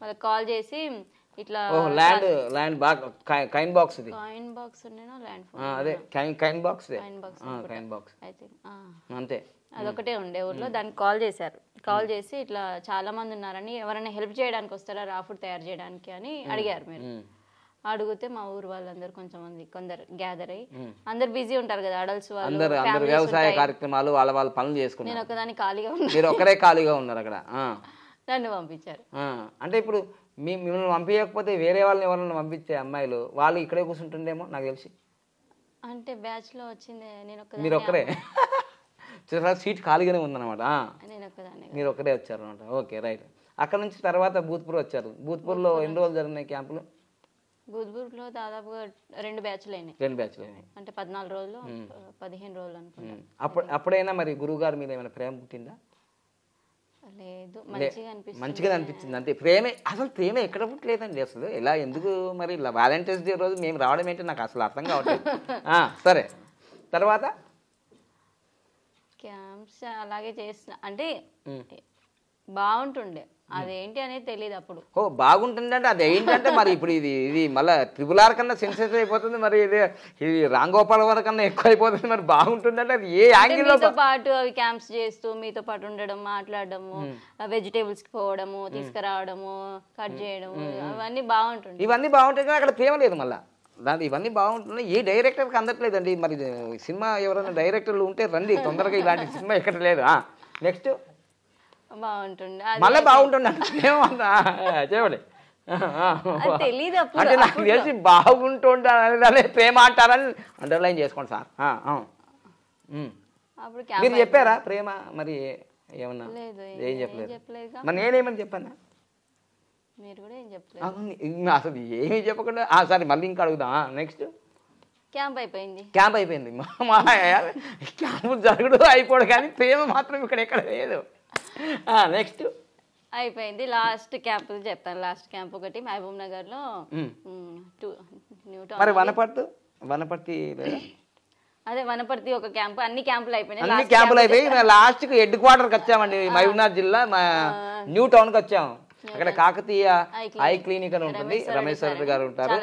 వాళ్ళకి కాల్ చేసి ఇట్లా land land box box land phone అదే బాక్స్ బాక్స్ అంతే అదొకటే ఉండే ఊర్లో దానికి కాల్ చేశారు కాల్ చేసి ఇట్లా చాలా మంది ఉన్నారని ఎవరైనా హెల్ప్ చేయడానికి వస్తారా రా ఫుడ్ తయారు చేయడానికి అని అడిగారు మీరు అడిగితే మా ఊరు వాళ్ళందరూ కొంచెం మంది కొందరు గ్యాదర్ అయ్యి అందరు బిజీ ఉంటారు కదా అడల్స్ వాళ్ళు వ్యవసాయ కార్యక్రమాలు వాళ్ళ వాళ్ళ పనులు చేసుకున్నారు నేను ఒకదాని ఖాళీగా ఉంది మీరు ఒకరే ఖాళీగా ఉన్నారు అక్కడ నన్ను పంపించారు అంటే ఇప్పుడు మీ మిమ్మల్ని పంపించకపోతే వేరే వాళ్ళని ఎవరైనా పంపించే అమ్మాయిలు వాళ్ళు ఇక్కడే కూర్చుంటుండేమో నాకు తెలిసి అంటే బ్యాచ్ లో వచ్చింది నేను మీరు ఒక్కరే చివరి సీట్ ఖాళీగానే ఉందన్నమాట మీరు ఒక్కడే వచ్చారు అనమాట ఓకే రైట్ అక్కడ నుంచి తర్వాత భూత్పూర్ వచ్చారు భూత్పూర్లో ఎన్ని రోజులు జరిగినాయి క్యాంపులు భూత్పూర్లో దాదాపుగా రెండు బ్యాచ్లు అయినాయి రెండు బ్యాచ్లు అయినాయి అంటే పద్నాలుగు రోజులు పదిహేను రోజులు అనుకుంటాను అప్పుడు అప్పుడైనా మరి గురువు గారి మీద ఏమైనా ప్రేమ పుట్టిందా లేదు మంచిగా అనిపించింది మంచిగా అనిపించింది అంటే ప్రేమే అసలు ప్రేమ ఎక్కడ పుట్టలేదండి అసలు ఇలా ఎందుకు మరి ఇలా వ్యాలంటైన్స్ డే రోజు మేము రావడం ఏంటి నాకు అసలు అర్థం కావట్లేదు సరే తర్వాత స్కామ్స్ అలాగే చేసిన అంటే బాగుంటుండే అదేంటి అనేది తెలియదు అప్పుడు ఓ బాగుంటుందంటే అది ఏంటంటే మరి ఇప్పుడు ఇది ఇది మళ్ళా ట్రిపుల్ ఆర్ కన్నా సెన్సెస్ అయిపోతుంది మరి ఇది ఇది రాంగోపాల్ వరకు కన్నా ఎక్కువ అయిపోతుంది మరి బాగుంటుంది అంటే అది ఏ లో పాటు అవి క్యాంప్స్ చేస్తూ మీతో పాటు ఉండడం మాట్లాడడము వెజిటేబుల్స్ కి పోవడము తీసుకురావడము కట్ చేయడము అవన్నీ బాగుంటుంది ఇవన్నీ బాగుంటాయి కానీ అక్కడ లేదు మళ్ళీ దాని ఇవన్నీ బాగుంటున్నాయి ఏ డైరెక్టర్కి అందట్లేదండి మరి సినిమా ఎవరైనా డైరెక్టర్లు ఉంటే రండి తొందరగా ఇలాంటి సినిమా ఎక్కడ లేదా నెక్స్ట్ బాగుంటుండే మళ్ళీ బాగుంటుండే ఏమన్నా తెలీదు అంటే నాకు తెలిసి బాగుంటుండే ప్రేమ అంటారని అండర్లైన్ చేసుకోండి సార్ మీరు చెప్పారా ప్రేమ మరి ఏమన్నా ఏం చెప్పలేదు మరి నేనేమని చెప్పానా మీరు కూడా ఏం చెప్పలేదు అసలు ఏమీ చెప్పకుండా సరే మళ్ళీ ఇంకా అడుగుదా నెక్స్ట్ క్యాంప్ అయిపోయింది క్యాంప్ అయిపోయింది మా క్యాంపు జరుగుడు అయిపోడు కానీ ప్రేమ మాత్రం ఇక్కడ ఎక్కడ లేదు నెక్స్ట్ అయిపోయింది లాస్ట్ క్యాంప్ చెప్తాను లాస్ట్ క్యాంప్ ఒకటి మహబూబ్ నగర్ లో వనపర్తి వనపర్తి అదే వనపర్తి ఒక క్యాంప్ అన్ని క్యాంపులు అయిపోయినాయి అన్ని క్యాంపులు అయిపోయి లాస్ట్ హెడ్ క్వార్టర్ కి వచ్చామండి మహబూబ్నాథ్ జిల్లా న్యూ టౌన్ కి వచ్చాము అక్కడ కాకతీయ ఐ క్లినిక్ అని ఉంటుంది రమేష్ సరత్ గారు ఉంటారు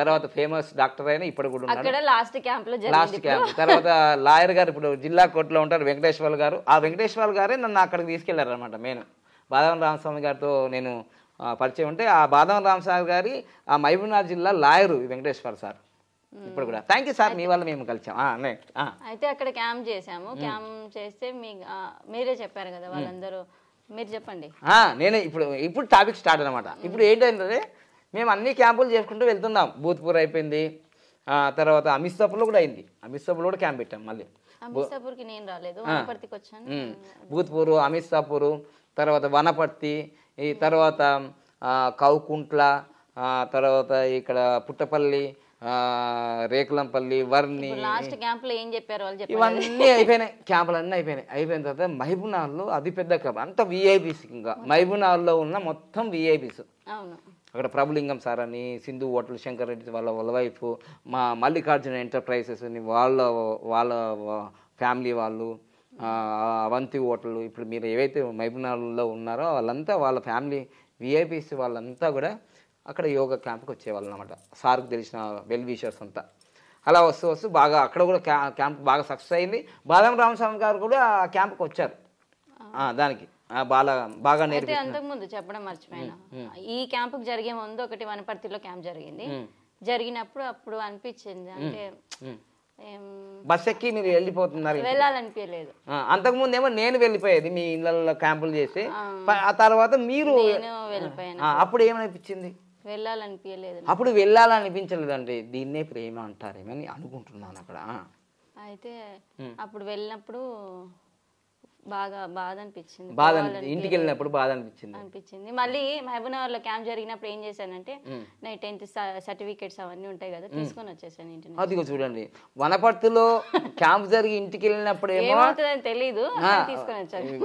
తర్వాత ఫేమస్ డాక్టర్ అయిన ఇప్పుడు కూడా ఉన్నారు లాస్ట్ క్యాంప్ లాస్ట్ క్యాంప్ తర్వాత లాయర్ గారు ఇప్పుడు జిల్లా కోర్టులో ఉంటారు వెంకటేశ్వర గారు ఆ వెంకటేశ్వర గారే నన్ను అక్కడికి తీసుకెళ్లారు అనమాట నేను బాదవన్ రామస్వామి గారితో నేను పరిచయం ఉంటే ఆ బాదవన్ రామస్వామి గారి ఆ మహబూబ్నగర్ జిల్లా లాయరు వెంకటేశ్వర సార్ hmm. ఇప్పుడు కూడా థ్యాంక్ యూ సార్ మీ వల్ల మేము కలిసాం అయితే అక్కడ క్యాంప్ చేసాము క్యాంప్ చేస్తే మీ మీరే చెప్పారు కదా hmm. వాళ్ళందరూ మీరు చెప్పండి నేనే ఇప్పుడు ఇప్పుడు టాపిక్ స్టార్ట్ అనమాట ఇప్పుడు ఏంటంటే మేము అన్ని క్యాంపులు చేసుకుంటూ వెళ్తున్నాం భూత్పూర్ అయిపోయింది తర్వాత లో కూడా అయింది అమిత్సాపూర్లో కూడా క్యాంప్ పెట్టాం మళ్ళీ అమిత్సాపూర్కి నేను రాలేదు భూత్పూర్ అమిత్సాపూర్ తర్వాత వనపర్తి ఈ తర్వాత కౌకుంట్ల తర్వాత ఇక్కడ పుట్టపల్లి రేకులంపల్లి వర్ణి లాస్ట్ క్యాంపులు ఏం చెప్పారు వాళ్ళు ఇవన్నీ అయిపోయినాయి క్యాంపులు అన్నీ అయిపోయినాయి అయిపోయిన తర్వాత మహబూనాల్లో అతి పెద్ద క్యాంప్ అంత విఐపీస్ ఇంకా మహబూనాల్లో ఉన్న మొత్తం విఐపీస్ అక్కడ ప్రభులింగం సార్ అని సింధు హోటల్ శంకర్ రెడ్డి వాళ్ళ వాళ్ళ వైఫ్ మా మల్లికార్జున ఎంటర్ప్రైజెస్ అని వాళ్ళ వాళ్ళ ఫ్యామిలీ వాళ్ళు అవంతి హోటల్ ఇప్పుడు మీరు ఏవైతే మహబూనాల్లో ఉన్నారో వాళ్ళంతా వాళ్ళ ఫ్యామిలీ విఐపీస్ వాళ్ళంతా కూడా అక్కడ యోగా క్యాంప్కి వచ్చేవాళ్ళు అనమాట సార్కు తెలిసిన వెల్ విషర్స్ అంతా అలా వస్తూ వస్తూ బాగా అక్కడ కూడా క్యాంప్ బాగా సక్సెస్ అయింది బాదం రామస్వామి గారు కూడా ఆ క్యాంప్కి వచ్చారు దానికి బాగా బాగా ముందు చెప్పడం మర్చిపోయినా ఈ క్యాంప్కి జరిగే ముందు ఒకటి వనపర్తిలో క్యాంప్ జరిగింది జరిగినప్పుడు అప్పుడు అనిపించింది అంటే బస్ ఎక్కి మీరు వెళ్ళిపోతున్నారు వెళ్ళాలనిపించలేదు అంతకుముందు ఏమో నేను వెళ్ళిపోయేది మీ ఇళ్ళల్లో క్యాంపులు చేసి ఆ తర్వాత మీరు అప్పుడు ఏమనిపించింది వెళ్ళాలనిపించలేదు అప్పుడు వెళ్ళాలనిపించలేదండి దీన్నే ప్రేమ అంటారేమని అనుకుంటున్నాను అక్కడ అయితే అప్పుడు వెళ్ళినప్పుడు బాగా బాధ అనిపించింది బాధ ఇంటికి వెళ్ళినప్పుడు బాధ అనిపించింది అనిపించింది మళ్ళీ మహబూబ్నగర్ లో క్యాంప్ జరిగినప్పుడు ఏం చేశానంటే నైట్ టెన్త్ సర్టిఫికేట్స్ అవన్నీ ఉంటాయి కదా తీసుకొని వచ్చేసాను ఇంటి అదిగో చూడండి వనపర్తిలో క్యాంప్ జరిగి ఇంటికి వెళ్ళినప్పుడు ఏమవుతుందని తెలియదు తీసుకొని వచ్చాను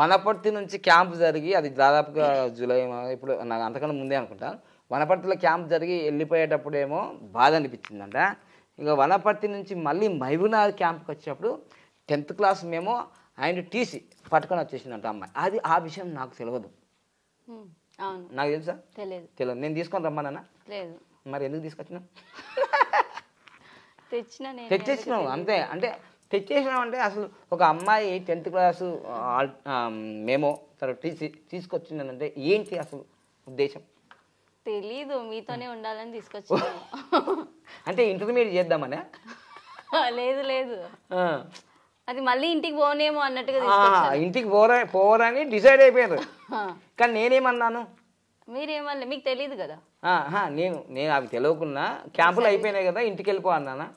వనపర్తి నుంచి క్యాంప్ జరిగి అది దాదాపుగా జూలై ఇప్పుడు నాకు అంతకన్నా ముందే అనుకుంటాను వనపర్తిలో క్యాంప్ జరిగి వెళ్ళిపోయేటప్పుడేమో బాధ అనిపించిందంట ఇక వనపర్తి నుంచి మళ్ళీ మహబూబ్నగర్ క్యాంప్కి వచ్చేటప్పుడు టెన్త్ క్లాస్ మేము ఆయన టీసీ పట్టుకొని వచ్చేసిందంట అమ్మాయి అది ఆ విషయం నాకు తెలియదు నాకు తెలుసా తెలియదు తెలియదు నేను తీసుకొని రమ్మన్నా లేదు మరి ఎందుకు తీసుకొచ్చిన తెచ్చిన తెచ్చేసినావు అంతే అంటే తెచ్చేసినావు అంటే అసలు ఒక అమ్మాయి టెన్త్ క్లాసు మేము తర్వాత టీసీ తీసుకొచ్చిందంటే ఏంటి అసలు ఉద్దేశం తెలీదు మీతోనే ఉండాలని తీసుకొచ్చి అంటే ఇంటర్మీడియట్ చేద్దామనే లేదు లేదు అది మళ్ళీ ఇంటికి పోనేమో అన్నట్టుగా ఇంటికి పోరా పోరని డిసైడ్ అయిపోయారు కానీ నేనేమన్నాను మీరేమన్నా మీకు తెలియదు కదా నేను నేను అవి తెలియకున్నా క్యాంపులు అయిపోయినాయి కదా ఇంటికి వెళ్ళిపో అన్నానా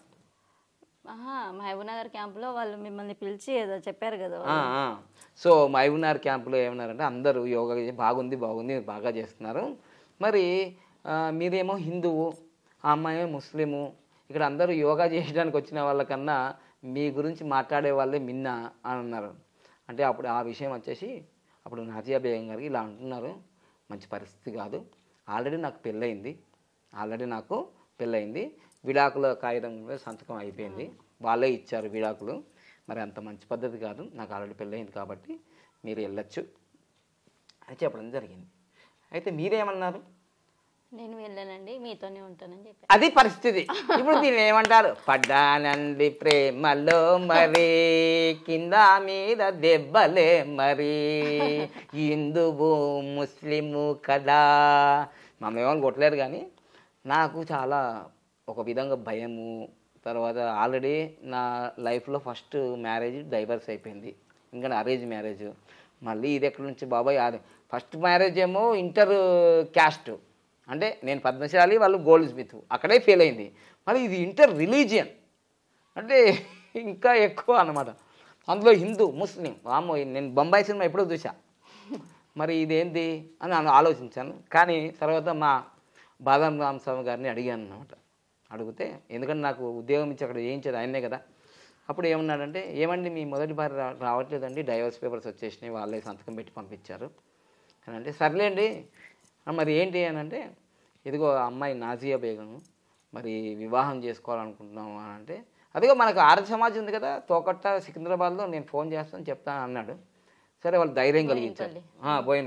మహబూబ్నగర్ క్యాంపులో వాళ్ళు మిమ్మల్ని పిలిచి ఏదో చెప్పారు కదా సో మహబూబ్నగర్ క్యాంపులో ఏమన్నారంటే అందరూ యోగా బాగుంది బాగుంది బాగా చేస్తున్నారు మరి మీరేమో హిందువు ఆ అమ్మాయి ముస్లిము ఇక్కడ అందరూ యోగా చేయడానికి వచ్చిన వాళ్ళకన్నా మీ గురించి మాట్లాడే వాళ్ళే మిన్న అని అన్నారు అంటే అప్పుడు ఆ విషయం వచ్చేసి అప్పుడు నాజియా బేగం గారికి ఇలా అంటున్నారు మంచి పరిస్థితి కాదు ఆల్రెడీ నాకు పెళ్ళయింది ఆల్రెడీ నాకు పెళ్ళయింది విడాకుల కాగితం సంతకం అయిపోయింది వాళ్ళే ఇచ్చారు విడాకులు మరి అంత మంచి పద్ధతి కాదు నాకు ఆల్రెడీ పెళ్ళయింది కాబట్టి మీరు వెళ్ళచ్చు అని చెప్పడం జరిగింది అయితే మీరేమన్నారు నేను వెళ్ళానండి మీతోనే ఉంటానని చెప్పి అది పరిస్థితి ఇప్పుడు దీన్ని ఏమంటారు పడ్డానండి ప్రేమలో మరి కింద మీద దెబ్బలే మరి హిందువు ముస్లిము కదా మమ్మల్ని ఏమని కొట్టలేరు కానీ నాకు చాలా ఒక విధంగా భయము తర్వాత ఆల్రెడీ నా లైఫ్లో ఫస్ట్ మ్యారేజ్ డైవర్స్ అయిపోయింది ఇంకా అరేంజ్ మ్యారేజ్ మళ్ళీ ఇది ఎక్కడి నుంచి బాబాయ్ ఫస్ట్ మ్యారేజ్ ఏమో ఇంటర్ క్యాస్ట్ అంటే నేను పద్మశాలి వాళ్ళు గోల్డ్ స్మిత్ అక్కడే ఫెయిల్ అయింది మరి ఇది ఇంటర్ రిలీజియన్ అంటే ఇంకా ఎక్కువ అనమాట అందులో హిందూ ముస్లిం వామో నేను బొంబాయి సినిమా ఎప్పుడో చూసా మరి ఇదేంది అని నేను ఆలోచించాను కానీ తర్వాత మా బాదం రామస్వామి గారిని అడిగాను అనమాట అడిగితే ఎందుకంటే నాకు ఉద్యోగం ఇచ్చి అక్కడ చేయించేది ఆయనే కదా అప్పుడు ఏమన్నాడంటే ఏమండి మీ మొదటి భార్య రావట్లేదండి డైవర్స్ పేపర్స్ వచ్చేసినాయి వాళ్ళే సంతకం పెట్టి పంపించారు అని అంటే సర్లేండి మరి ఏంటి అని అంటే ఇదిగో అమ్మాయి నాజియా బేగను మరి వివాహం చేసుకోవాలనుకుంటున్నాము అని అంటే అదిగో మనకు ఆర్య సమాజం ఉంది కదా తోకట్ట సికింద్రాబాద్లో నేను ఫోన్ చేస్తాను చెప్తాను అన్నాడు సరే వాళ్ళు ధైర్యం కలిగించారు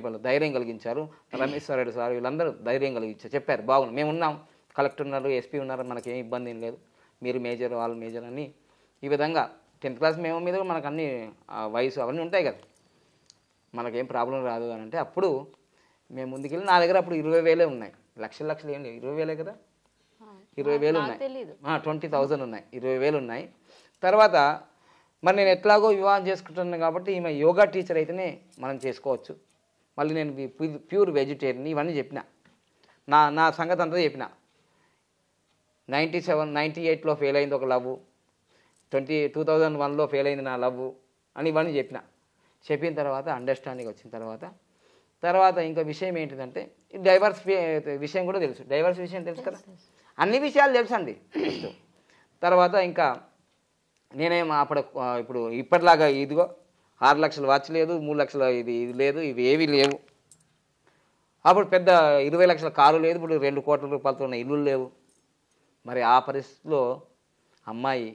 పల్లె ధైర్యం కలిగించారు రమేశ్వరరెడ్డి సార్ వీళ్ళందరూ ధైర్యం కలిగించారు చెప్పారు బాగుంది మేము ఉన్నాం కలెక్టర్ ఉన్నారు ఎస్పీ ఉన్నారు మనకి ఏం ఇబ్బంది ఏం లేదు మీరు మేజర్ వాళ్ళు మేజర్ అని ఈ విధంగా టెన్త్ క్లాస్ మేము మీద మనకు అన్ని వయసు అవన్నీ ఉంటాయి కదా మనకేం ప్రాబ్లం రాదు అని అంటే అప్పుడు మేము ముందుకెళ్ళి నా దగ్గర అప్పుడు ఇరవై వేలే ఉన్నాయి లక్షల లక్షలు ఏం లేవు ఇరవై వేలే కదా ఇరవై వేలు ఉన్నాయి ట్వంటీ థౌజండ్ ఉన్నాయి ఇరవై వేలు ఉన్నాయి తర్వాత మరి నేను ఎట్లాగో వివాహం చేసుకుంటున్నాను కాబట్టి ఈమె యోగా టీచర్ అయితేనే మనం చేసుకోవచ్చు మళ్ళీ నేను ప్యూర్ వెజిటేరియన్ ఇవన్నీ చెప్పిన నా నా సంగతి అంతా చెప్పిన నైంటీ సెవెన్ నైంటీ ఎయిట్లో ఫెయిల్ అయింది ఒక లవ్ ట్వంటీ టూ థౌజండ్ వన్లో ఫెయిల్ అయింది నా లవ్ అని ఇవన్నీ చెప్పిన చెప్పిన తర్వాత అండర్స్టాండింగ్ వచ్చిన తర్వాత తర్వాత ఇంకో విషయం ఏంటిదంటే డైవర్స్ విషయం కూడా తెలుసు డైవర్స్ విషయం తెలుసు కదా అన్ని విషయాలు తెలుసండి తర్వాత ఇంకా నేనేం అప్పుడు ఇప్పుడు ఇప్పటిలాగా ఇదిగో ఆరు లక్షలు వాచ్ లేదు మూడు లక్షల ఇది ఇది లేదు ఇవి ఏవి లేవు అప్పుడు పెద్ద ఇరవై లక్షల కారు లేదు ఇప్పుడు రెండు కోట్ల రూపాయలతో ఉన్న ఇల్లు లేవు మరి ఆ పరిస్థితిలో అమ్మాయి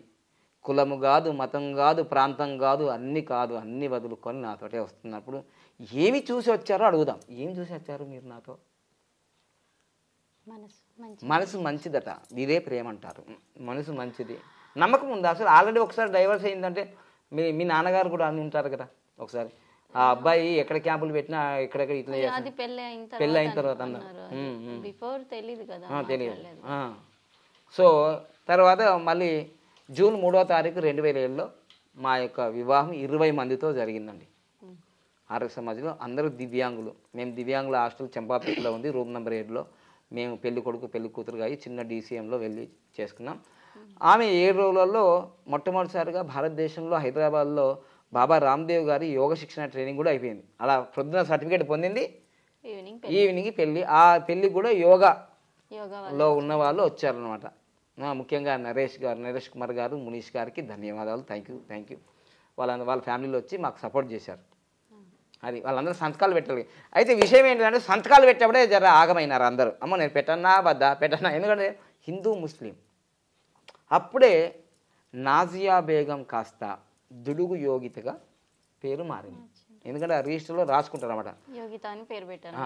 కులము కాదు మతం కాదు ప్రాంతం కాదు అన్నీ కాదు అన్నీ వదులుకొని నాతోటే వస్తున్నప్పుడు ఏమి చూసి వచ్చారో అడుగుదాం ఏమి చూసి వచ్చారు మీరు నాతో మనసు మంచిదట ఇదే ప్రేమ అంటారు మనసు మంచిది నమ్మకం ఉందా అసలు ఆల్రెడీ ఒకసారి డైవర్స్ అయిందంటే మీ మీ నాన్నగారు కూడా అని ఉంటారు కదా ఒకసారి ఆ అబ్బాయి ఎక్కడ క్యాంపులు పెట్టినా ఎక్కడెక్కడ ఇట్లా పెళ్ళి అయిన తర్వాత బిఫోర్ తెలియదు కదా తెలియదు సో తర్వాత మళ్ళీ జూన్ మూడో తారీఖు రెండు వేల ఏడులో మా యొక్క వివాహం ఇరవై మందితో జరిగిందండి ఆరోగ్య సమాజంలో అందరూ దివ్యాంగులు మేము దివ్యాంగుల హాస్టల్ చంపాపేటలో ఉంది రూమ్ నెంబర్ ఏడులో మేము పెళ్లి కొడుకు పెళ్లి కూతురుగా చిన్న డీసీఎంలో వెళ్ళి చేసుకున్నాం ఆమె ఏడు రోజులలో మొట్టమొదటిసారిగా భారతదేశంలో హైదరాబాద్లో బాబా రామ్దేవ్ గారి యోగ శిక్షణ ట్రైనింగ్ కూడా అయిపోయింది అలా ప్రొద్దున సర్టిఫికేట్ పొందింది ఈవినింగ్ పెళ్ళి ఆ పెళ్ళి కూడా యోగా లో ఉన్న వాళ్ళు వచ్చారనమాట ముఖ్యంగా నరేష్ గారు నరేష్ కుమార్ గారు మునీష్ గారికి ధన్యవాదాలు థ్యాంక్ యూ థ్యాంక్ యూ వాళ్ళ వాళ్ళ ఫ్యామిలీలో వచ్చి మాకు సపోర్ట్ చేశారు అది వాళ్ళందరూ సంతకాలు పెట్టాలి అయితే విషయం ఏంటంటే సంతకాలు పెట్టేప్పుడే జర ఆగమైనారు అందరూ అమ్మ నేను పెట్టన్నా వద్దా పెట్టన్నా ఎందుకంటే హిందూ ముస్లిం అప్పుడే నాజియా బేగం కాస్త దుడుగు యోగితగా పేరు మారింది ఎందుకంటే రిజిస్టర్లో రాసుకుంటారు అనమాట యోగిత అని పేరు పెట్టారు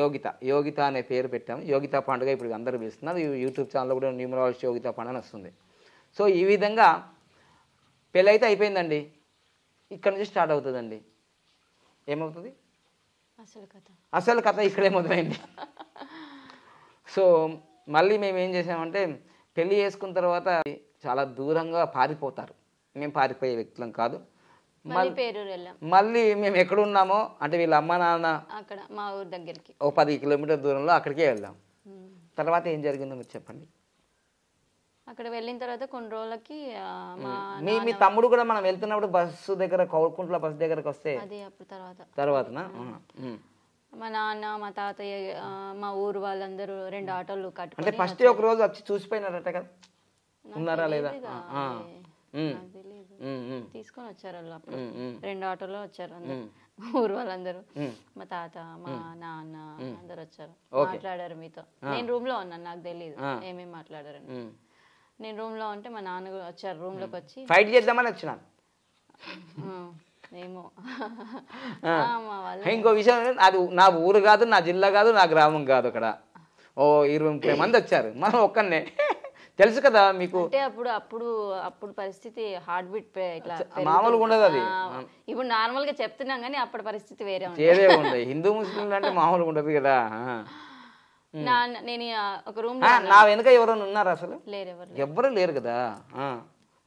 యోగిత యోగిత అనే పేరు పెట్టాము యోగిత పండుగ ఇప్పుడు అందరూ పిలుస్తున్నారు యూట్యూబ్ ఛానల్లో కూడా న్యూమరాలజీ యోగిత పండుగ అని వస్తుంది సో ఈ విధంగా పెళ్ళి అయితే అయిపోయిందండి ఇక్కడ నుంచి స్టార్ట్ అవుతుందండి ఏమవుతుంది అసలు కథ అసలు కథ ఇక్కడే మొదలైంది సో మళ్ళీ మేము ఏం చేసామంటే పెళ్ళి చేసుకున్న తర్వాత చాలా దూరంగా పారిపోతారు మేము పారిపోయే వ్యక్తులం కాదు మళ్ళీ మేము ఎక్కడ ఉన్నామో అంటే వీళ్ళ అమ్మ నాన్న అక్కడ మా ఊరి దగ్గరికి ఓ పది కిలోమీటర్ దూరంలో అక్కడికే వెళ్దాం తర్వాత ఏం జరిగిందో మీరు చెప్పండి అక్కడ వెళ్ళిన తర్వాత కొన్ని రోజులకి మీ మీ తమ్ముడు కూడా మనం వెళ్తున్నప్పుడు బస్సు దగ్గర కౌకుంట్ల బస్సు దగ్గరకు వస్తే తర్వాత మా నాన్న మా తాతయ్య మా ఊరు వాళ్ళందరూ రెండు ఆటోలు కట్టుకుంటే అంటే ఫస్ట్ ఒక రోజు వచ్చి చూసిపోయినారట కదా ఉన్నారా లేదా తీసుకొని వచ్చారు వాళ్ళు అప్పుడు రెండు ఆటోలో వచ్చారు అందరు ఊరు వాళ్ళందరూ మా తాత మా నాన్న అందరు వచ్చారు మాట్లాడారు మీతో నేను రూమ్ లో ఉన్నాను నాకు తెలియదు ఏమేమి మాట్లాడారని నేను రూమ్ లో ఉంటే మా నాన్న వచ్చారు రూమ్ లోకి వచ్చి ఫైట్ చేద్దామని వచ్చినాను ఏమో ఇంకో విషయం అది నా ఊరు కాదు నా జిల్లా కాదు నా గ్రామం కాదు అక్కడ ఓ ఇరవై ముప్పై మంది వచ్చారు మనం ఒక్కనే తెలుసు కదా మీకు అంటే అప్పుడు అప్పుడు అప్పుడు పరిస్థితి హార్ట్ బీట్ మామూలుగా ఉండదు అది ఇప్పుడు నార్మల్ గా చెప్తున్నాం కానీ అప్పటి పరిస్థితి వేరే వేరే ఉంది హిందూ ముస్లింలు అంటే మామూలుగా ఉండదు కదా నేను ఒక రూమ్ నా వెనుక ఎవరైనా ఉన్నారు అసలు లేరు ఎవరు ఎవ్వరు లేరు కదా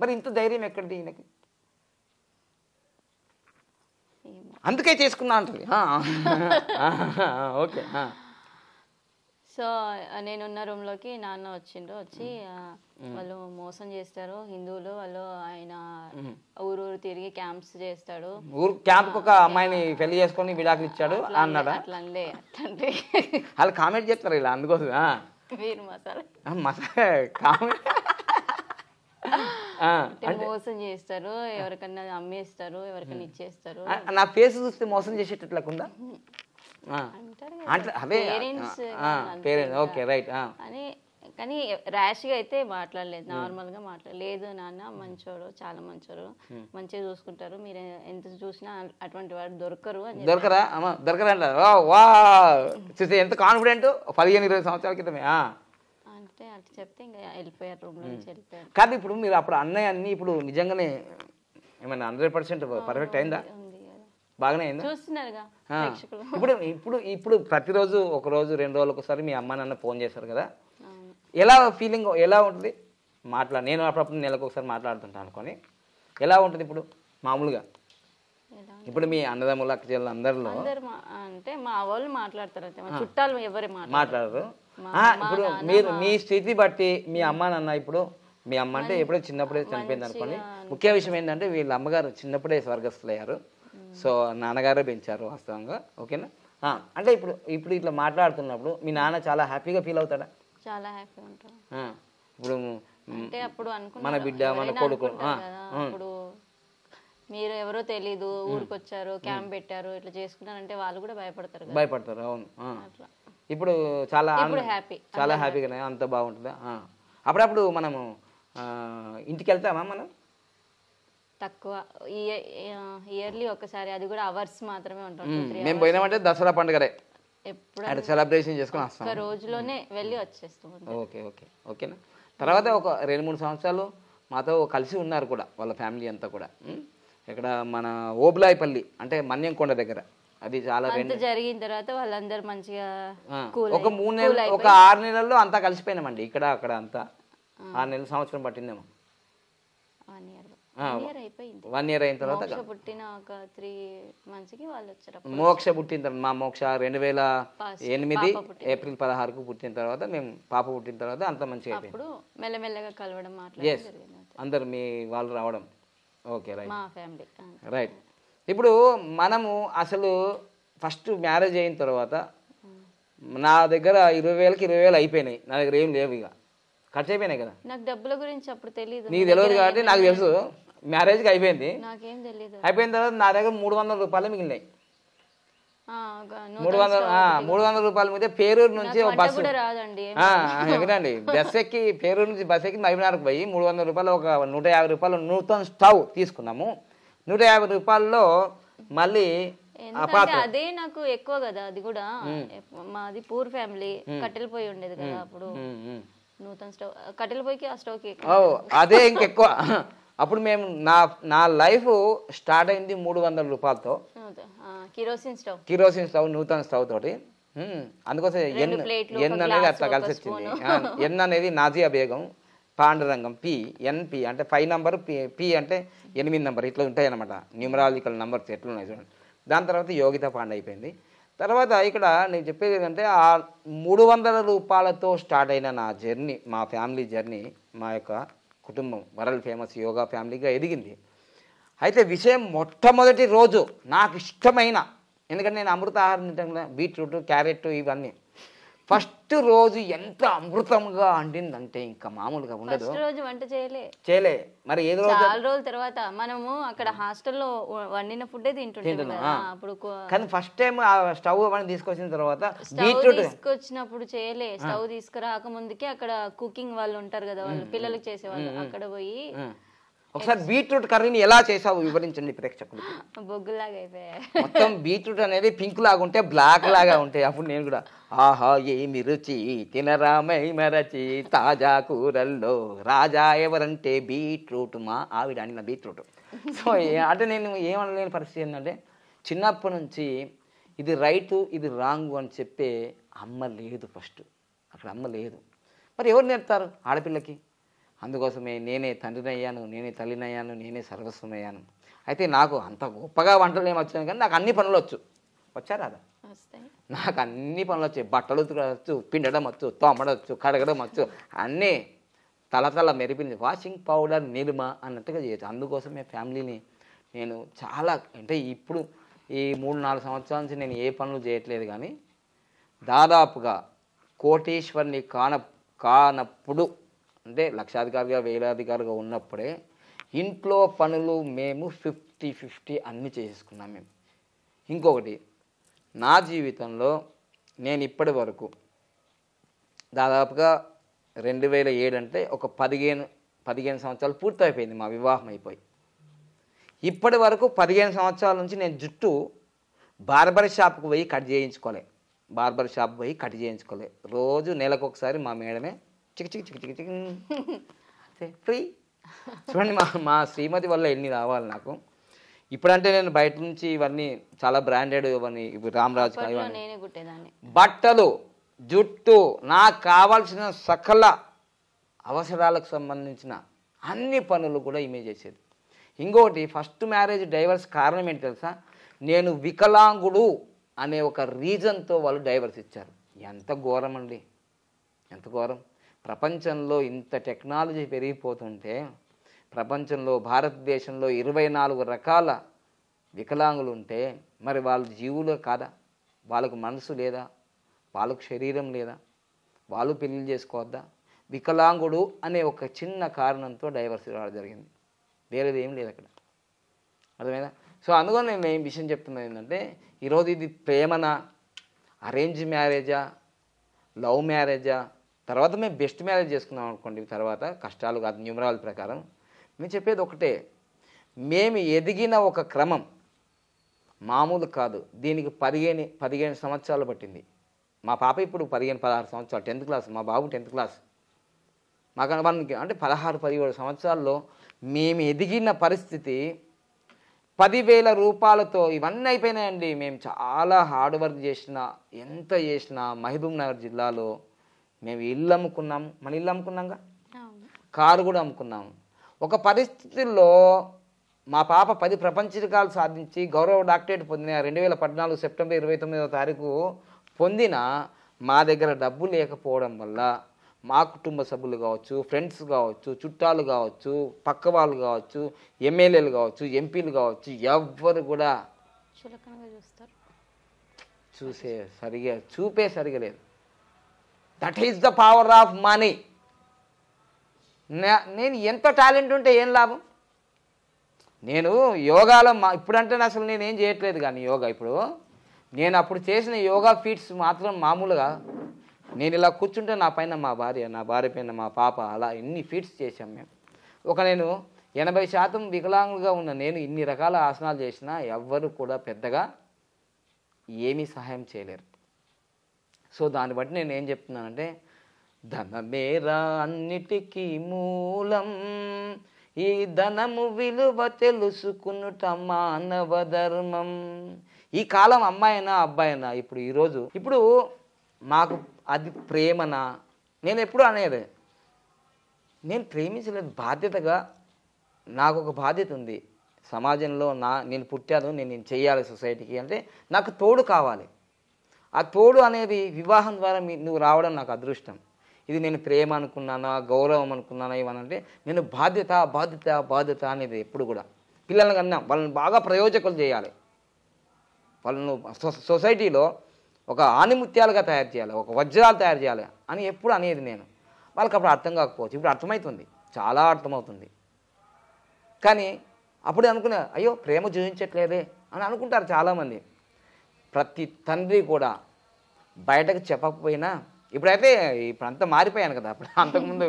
మరి ఇంత ధైర్యం ఎక్కడిది ఈయనకి అందుకే చేసుకున్నా అంటది ఓకే సో నేనున్న లోకి నాన్న వచ్చిండ్రు వచ్చి వాళ్ళు మోసం చేస్తారు హిందువులు వాళ్ళు ఆయన ఊరు ఊరు తిరిగి క్యాంప్స్ చేస్తాడు ఊరు క్యాంప్ ఒక అమ్మాయిని పెళ్లి చేసుకొని విడాకులు ఇచ్చాడు అన్నాడు అట్లా అంటే వాళ్ళు కామెంట్ చేస్తారు ఇలా అందుకోసం వీరు మసాలా మసాలా కామెంట్ మోసం చేస్తారు ఎవరికన్నా అమ్మేస్తారు ఎవరికన్నా ఇచ్చేస్తారు నా ఫేస్ చూస్తే మోసం చేసేటట్లకుందా కానీ ర్యాష్ ఓకే రైట్ అని కానీ అయితే మాట్లాడలేదు నార్మల్ గా మాట్లాడలేదు నాన్న మంచోడు చాలా మంచోడు మంచిగా చూసుకుంటారు మీరు ఎంత చూసినా అటువంటి వాడు దొరకరు దొరకరా దొరకరా అమ్మా ఎంత కాన్ఫిడెంట్ పదిహేను ఇరవై సంవత్సరాల క్రితమే అంటే అట్లా చెప్తే ఇంకా వెళ్ళిపోయారు రూమ్ నుంచి వెళ్ళిపోయారు కాదు ఇప్పుడు మీరు అప్పుడు అన్నయ్య అన్ని ఇప్పుడు నిజంగానే ఏమైనా హండ్రెడ్ పర్సెంట్ పర్ఫెక్ట్ అయిందా బాగానే అయిందా ఇప్పుడు ఇప్పుడు ఇప్పుడు ప్రతిరోజు ఒక రోజు రెండు రోజులకు ఒకసారి మీ అమ్మ నాన్న ఫోన్ చేశారు కదా ఎలా ఫీలింగ్ ఎలా ఉంటుంది మాట్లా నేను అప్పుడప్పుడు నెలకు ఒకసారి మాట్లాడుతుంటాను అనుకోని ఎలా ఉంటుంది ఇప్పుడు మామూలుగా ఇప్పుడు మీ అక్క చెల్లెలు అందరిలో అంటే మా వాళ్ళు మాట్లాడతారు చుట్టాలు ఎవరు మాట్లాడరు ఇప్పుడు మీరు మీ స్థితి బట్టి మీ అమ్మ నాన్న ఇప్పుడు మీ అమ్మ అంటే ఎప్పుడో చిన్నప్పుడే చనిపోయింది అనుకోండి ముఖ్య విషయం ఏంటంటే వీళ్ళ అమ్మగారు చిన్నప్పుడే స్వర్గస్థులయ్యారు సో నాన్నగారే పెంచారు వాస్తవంగా ఓకేనా అంటే ఇప్పుడు ఇప్పుడు ఇట్లా మాట్లాడుతున్నప్పుడు మీ నాన్న చాలా హ్యాపీగా ఫీల్ అవుతాడా చాలా హ్యాపీగా ఉంటాడు ఇప్పుడు అంటే అప్పుడు మన బిడ్డ మన కొడుకు ఇప్పుడు మీరు ఎవరో తెలీదు ఊరికి వచ్చారు క్యాంప్ పెట్టారు ఇట్లా చేసుకున్నారంటే వాళ్ళు కూడా భయపడతారు భయపడతారు అవును ఇప్పుడు చాలా హ్యాపీ చాలా హ్యాపీగా అంత బాగుంటుందా అప్పుడప్పుడు మనము ఇంటికి వెళ్తామా మనం తక్కువ ఇయర్లీ ఒకసారి అది కూడా అవర్స్ మాత్రమే ఉంటాం మేము పోయినామంటే దసరా పండుగరే ఎప్పుడు సెలబ్రేషన్ చేసుకుని వస్తాం ఒక రోజులోనే వెళ్ళి వచ్చేస్తాం ఓకే ఓకే ఓకేనా తర్వాత ఒక రెండు మూడు సంవత్సరాలు మాతో కలిసి ఉన్నారు కూడా వాళ్ళ ఫ్యామిలీ అంతా కూడా ఇక్కడ మన ఓబ్లాయిపల్లి అంటే మన్యంకొండ దగ్గర అది చాలా జరిగిన తర్వాత వాళ్ళందరూ మంచిగా ఒక మూడు నెలలు ఒక ఆరు నెలల్లో అంతా కలిసిపోయినామండి ఇక్కడ అక్కడ అంతా ఆరు నెలల సంవత్సరం పట్టిందేమో వన్ ah, ఇయర్ అయిన తర్వాత పుట్టిన ఒక త్రీ మంత్స్కి వాళ్ళు వచ్చారు మోక్ష పుట్టిన తర్వాత మా మోక్ష రెండు వేల ఎనిమిది ఏప్రిల్ పదహారుకు పుట్టిన తర్వాత మేము పాప పుట్టిన తర్వాత అంత మంచిగా అప్పుడు మెల్లమెల్లగా కలవడం ఎస్ అందరు మీ వాళ్ళు రావడం ఓకే రైట్ మా ఫ్యామిలీ రైట్ ఇప్పుడు మనము అసలు ఫస్ట్ మ్యారేజ్ అయిన తర్వాత నా దగ్గర ఇరవై వేలకి ఇరవై వేలు అయిపోయినాయి నా దగ్గర ఏం లేవు ఇక ఖర్చు అయిపోయినాయి కదా నాకు డబ్బుల గురించి అప్పుడు తెలియదు నీకు తెలియదు కాబట్టి నాకు తెలుసు మ్యారేజ్కి అయిపోయింది తెలియదు అయిపోయిన తర్వాత నా దగ్గర మూడు వందల రూపాయలు మిగిలినాయి మూడు వందల మూడు వందల రూపాయల మిగితే పేరూరు నుంచి బస్సు ఎక్కడండి బస్ ఎక్కి పేరూరు నుంచి బస్ ఎక్కి మహిమనగర్కి పోయి మూడు వందల రూపాయలు ఒక నూట యాభై రూపాయలు నూతన స్టవ్ తీసుకున్నాము నూట యాభై రూపాయల్లో మళ్ళీ అదే నాకు ఎక్కువ కదా అది కూడా మాది పూర్ ఫ్యామిలీ కట్టెలు పోయి ఉండేది కదా అప్పుడు నూతన స్టవ్ కట్టెల పొయ్యికి ఆ స్టవ్కి అదే ఇంకెక్కువ అప్పుడు మేము నా నా లైఫ్ స్టార్ట్ అయింది మూడు వందల రూపాయలతో కిరోసిన్ స్టవ్ కిరోసిన్ స్టవ్ నూతన స్టవ్ తోటి అందుకోసం ఎన్ ఎన్ అనేది అట్లా కలిసి వచ్చింది ఎన్ అనేది నాజియా బేగం పాండురంగం పి ఎన్పి అంటే ఫైవ్ నెంబర్ పి పి అంటే ఎనిమిది నెంబర్ ఇట్లా ఉంటాయి అనమాట న్యూమరాలజికల్ నెంబర్స్ ఎట్లున్నాయి చూడండి దాని తర్వాత యోగిత పాండ అయిపోయింది తర్వాత ఇక్కడ నేను చెప్పేది ఏంటంటే ఆ మూడు వందల రూపాయలతో స్టార్ట్ అయిన నా జర్నీ మా ఫ్యామిలీ జర్నీ మా యొక్క కుటుంబం వరల్డ్ ఫేమస్ యోగా ఫ్యామిలీగా ఎదిగింది అయితే విషయం మొట్టమొదటి రోజు నాకు ఇష్టమైన ఎందుకంటే నేను అమృత ఆహారం తింటాను బీట్రూట్ క్యారెట్ ఇవన్నీ ఫస్ట్ రోజు ఎంత అమృతంగా అండిందంటే ఇంకా మామూలుగా ఉండదు ఫస్ట్ రోజు వంట చేయలే చేయలే మరి ఏదో రోజు చాలా రోజుల తర్వాత మనము అక్కడ హాస్టల్లో వండిన ఫుడ్ అప్పుడు కానీ ఫస్ట్ టైం ఆ స్టవ్ మనం తీసుకొచ్చిన తర్వాత బీట్రూట్ తీసుకొచ్చినప్పుడు చేయలే స్టవ్ తీసుకురాక ముందుకే అక్కడ కుకింగ్ వాళ్ళు ఉంటారు కదా వాళ్ళు పిల్లలకు చేసేవాళ్ళు అక్కడ పోయి ఒకసారి బీట్రూట్ కర్రీని ఎలా చేసావు వివరించండి ప్రేక్షకులు మొత్తం బీట్రూట్ అనేది పింక్ లాగా ఉంటే బ్లాక్ లాగా ఉంటాయి అప్పుడు నేను కూడా ఆహా ఏమి రుచి తినరామై మరచి తాజా కూరల్లో రాజా ఎవరంటే బీట్రూట్ మా ఆవిడ అని నా బీట్రూట్ సో అంటే నేను ఏమనలేని పరిస్థితి ఏంటంటే చిన్నప్పటి నుంచి ఇది రైటు ఇది రాంగు అని చెప్పే అమ్మ లేదు ఫస్ట్ అక్కడ అమ్మ లేదు మరి ఎవరు నేర్పుతారు ఆడపిల్లకి అందుకోసమే నేనే అయ్యాను నేనే అయ్యాను నేనే సర్వస్వమయ్యాను అయితే నాకు అంత గొప్పగా వంటలు ఏమి వచ్చాను కానీ నాకు అన్ని పనులు వచ్చు వచ్చారా నాకు అన్ని పనులు వచ్చాయి బట్టలు ఉతకొచ్చు పిండడం వచ్చు తోమడవచ్చు కడగడం వచ్చు అన్నీ తలతల మెరిపింది వాషింగ్ పౌడర్ నిలుమ అన్నట్టుగా చేయొచ్చు అందుకోసమే ఫ్యామిలీని నేను చాలా అంటే ఇప్పుడు ఈ మూడు నాలుగు సంవత్సరాల నుంచి నేను ఏ పనులు చేయట్లేదు కానీ దాదాపుగా కోటేశ్వరిని కాన కానప్పుడు అంటే లక్షాధికారిగా వేలాధికారిగా ఉన్నప్పుడే ఇంట్లో పనులు మేము ఫిఫ్టీ ఫిఫ్టీ అన్ని చేసుకున్నాం మేము ఇంకొకటి నా జీవితంలో నేను ఇప్పటి వరకు దాదాపుగా రెండు వేల ఏడు అంటే ఒక పదిహేను పదిహేను సంవత్సరాలు పూర్తయిపోయింది మా వివాహం అయిపోయి ఇప్పటి వరకు పదిహేను సంవత్సరాల నుంచి నేను జుట్టు బార్బర్ షాప్కి పోయి కట్ చేయించుకోలే బార్బర్ షాప్ పోయి కట్ చేయించుకోలే రోజు నెలకు ఒకసారి మా మేడమే చిక్ చిక్ చిక్ చిక్ ఫ్రీ చూడండి మా మా శ్రీమతి వల్ల ఎన్ని రావాలి నాకు ఇప్పుడంటే నేను బయట నుంచి ఇవన్నీ చాలా బ్రాండెడ్ ఇవన్నీ రామరాజు బట్టలు జుట్టు నాకు కావాల్సిన సకల అవసరాలకు సంబంధించిన అన్ని పనులు కూడా ఇమేజ్ చేసేది ఇంకోటి ఫస్ట్ మ్యారేజ్ డైవర్స్ కారణం ఏంటి తెలుసా నేను వికలాంగుడు అనే ఒక రీజన్తో వాళ్ళు డైవర్స్ ఇచ్చారు ఎంత ఘోరం అండి ఎంత ఘోరం ప్రపంచంలో ఇంత టెక్నాలజీ పెరిగిపోతుంటే ప్రపంచంలో భారతదేశంలో ఇరవై నాలుగు రకాల వికలాంగులు ఉంటే మరి వాళ్ళు జీవులు కాదా వాళ్ళకు మనసు లేదా వాళ్ళకు శరీరం లేదా వాళ్ళు పెళ్లి చేసుకోవద్దా వికలాంగుడు అనే ఒక చిన్న కారణంతో డైవర్స్ రావడం జరిగింది వేరేది ఏం లేదు అక్కడ అర్థమైనా సో అందుకని నేను ఏం విషయం చెప్తున్నాను ఏంటంటే ఈరోజు ఇది ప్రేమనా అరేంజ్ మ్యారేజా లవ్ మ్యారేజా తర్వాత మేము బెస్ట్ మ్యారేజ్ చేసుకున్నాం అనుకోండి తర్వాత కష్టాలు కాదు న్యూమరాల ప్రకారం మేము చెప్పేది ఒకటే మేము ఎదిగిన ఒక క్రమం మామూలు కాదు దీనికి పదిహేను పదిహేను సంవత్సరాలు పట్టింది మా పాప ఇప్పుడు పదిహేను పదహారు సంవత్సరాలు టెన్త్ క్లాస్ మా బాబు టెన్త్ క్లాస్ మాకు అనుభవానికి అంటే పదహారు పదిహేడు సంవత్సరాల్లో మేము ఎదిగిన పరిస్థితి పదివేల రూపాయలతో ఇవన్నీ అయిపోయినాయండి మేము చాలా హార్డ్ వర్క్ చేసిన ఎంత చేసినా మహబూబ్ నగర్ జిల్లాలో మేము ఇల్లు అమ్ముకున్నాము మన ఇల్లు అమ్ముకున్నాంగా కారు కూడా అమ్ముకున్నాము ఒక పరిస్థితుల్లో మా పాప పది ప్రపంచ రికాలు సాధించి గౌరవ డాక్టరేట్ పొందిన రెండు వేల పద్నాలుగు సెప్టెంబర్ ఇరవై తొమ్మిదవ తారీఖు పొందిన మా దగ్గర డబ్బు లేకపోవడం వల్ల మా కుటుంబ సభ్యులు కావచ్చు ఫ్రెండ్స్ కావచ్చు చుట్టాలు కావచ్చు పక్క వాళ్ళు కావచ్చు ఎమ్మెల్యేలు కావచ్చు ఎంపీలు కావచ్చు ఎవ్వరు కూడా చూసే సరిగా చూపే సరిగా లేదు that is the power of money నేను ఎంత టాలెంట్ ఉంటే ఏం లాభం నేను యోగాలో మా ఇప్పుడంటే అసలు నేనేం చేయట్లేదు కానీ యోగా ఇప్పుడు నేను అప్పుడు చేసిన యోగా ఫీట్స్ మాత్రం మామూలుగా నేను ఇలా కూర్చుంటే నా పైన మా భార్య నా భార్య పైన మా పాప అలా ఇన్ని ఫీట్స్ చేశాం మేము ఒక నేను ఎనభై శాతం వికలాంగుగా ఉన్న నేను ఇన్ని రకాల ఆసనాలు చేసినా ఎవ్వరు కూడా పెద్దగా ఏమీ సహాయం చేయలేరు సో దాన్ని బట్టి నేను ఏం చెప్తున్నానంటే ధనమేరా అన్నిటికీ మూలం ఈ ధనము విలువ తెలుసుకునుట మానవ ధర్మం ఈ కాలం అమ్మాయినా అబ్బాయినా ఇప్పుడు ఈరోజు ఇప్పుడు మాకు అది ప్రేమనా నేను ఎప్పుడు అనేది నేను ప్రేమించలేదు బాధ్యతగా నాకు ఒక బాధ్యత ఉంది సమాజంలో నా నేను పుట్టాను నేను చేయాలి సొసైటీకి అంటే నాకు తోడు కావాలి ఆ తోడు అనేది వివాహం ద్వారా మీ నువ్వు రావడం నాకు అదృష్టం ఇది నేను ప్రేమ అనుకున్నానా గౌరవం అనుకున్నానా ఇవనంటే నేను బాధ్యత బాధ్యత బాధ్యత అనేది ఎప్పుడు కూడా పిల్లలను కన్నా వాళ్ళని బాగా ప్రయోజకులు చేయాలి వాళ్ళను సొసైటీలో ఒక ఆనిముత్యాలుగా తయారు చేయాలి ఒక వజ్రాలు తయారు చేయాలి అని ఎప్పుడు అనేది నేను వాళ్ళకి అప్పుడు అర్థం కాకపోవచ్చు ఇప్పుడు అర్థమవుతుంది చాలా అర్థమవుతుంది కానీ అప్పుడు అనుకునే అయ్యో ప్రేమ చూపించట్లేదే అని అనుకుంటారు చాలామంది ప్రతి తండ్రి కూడా బయటకు చెప్పకపోయినా ఇప్పుడైతే ఇప్పుడు అంతా మారిపోయాను కదా అప్పుడు అంతకుముందు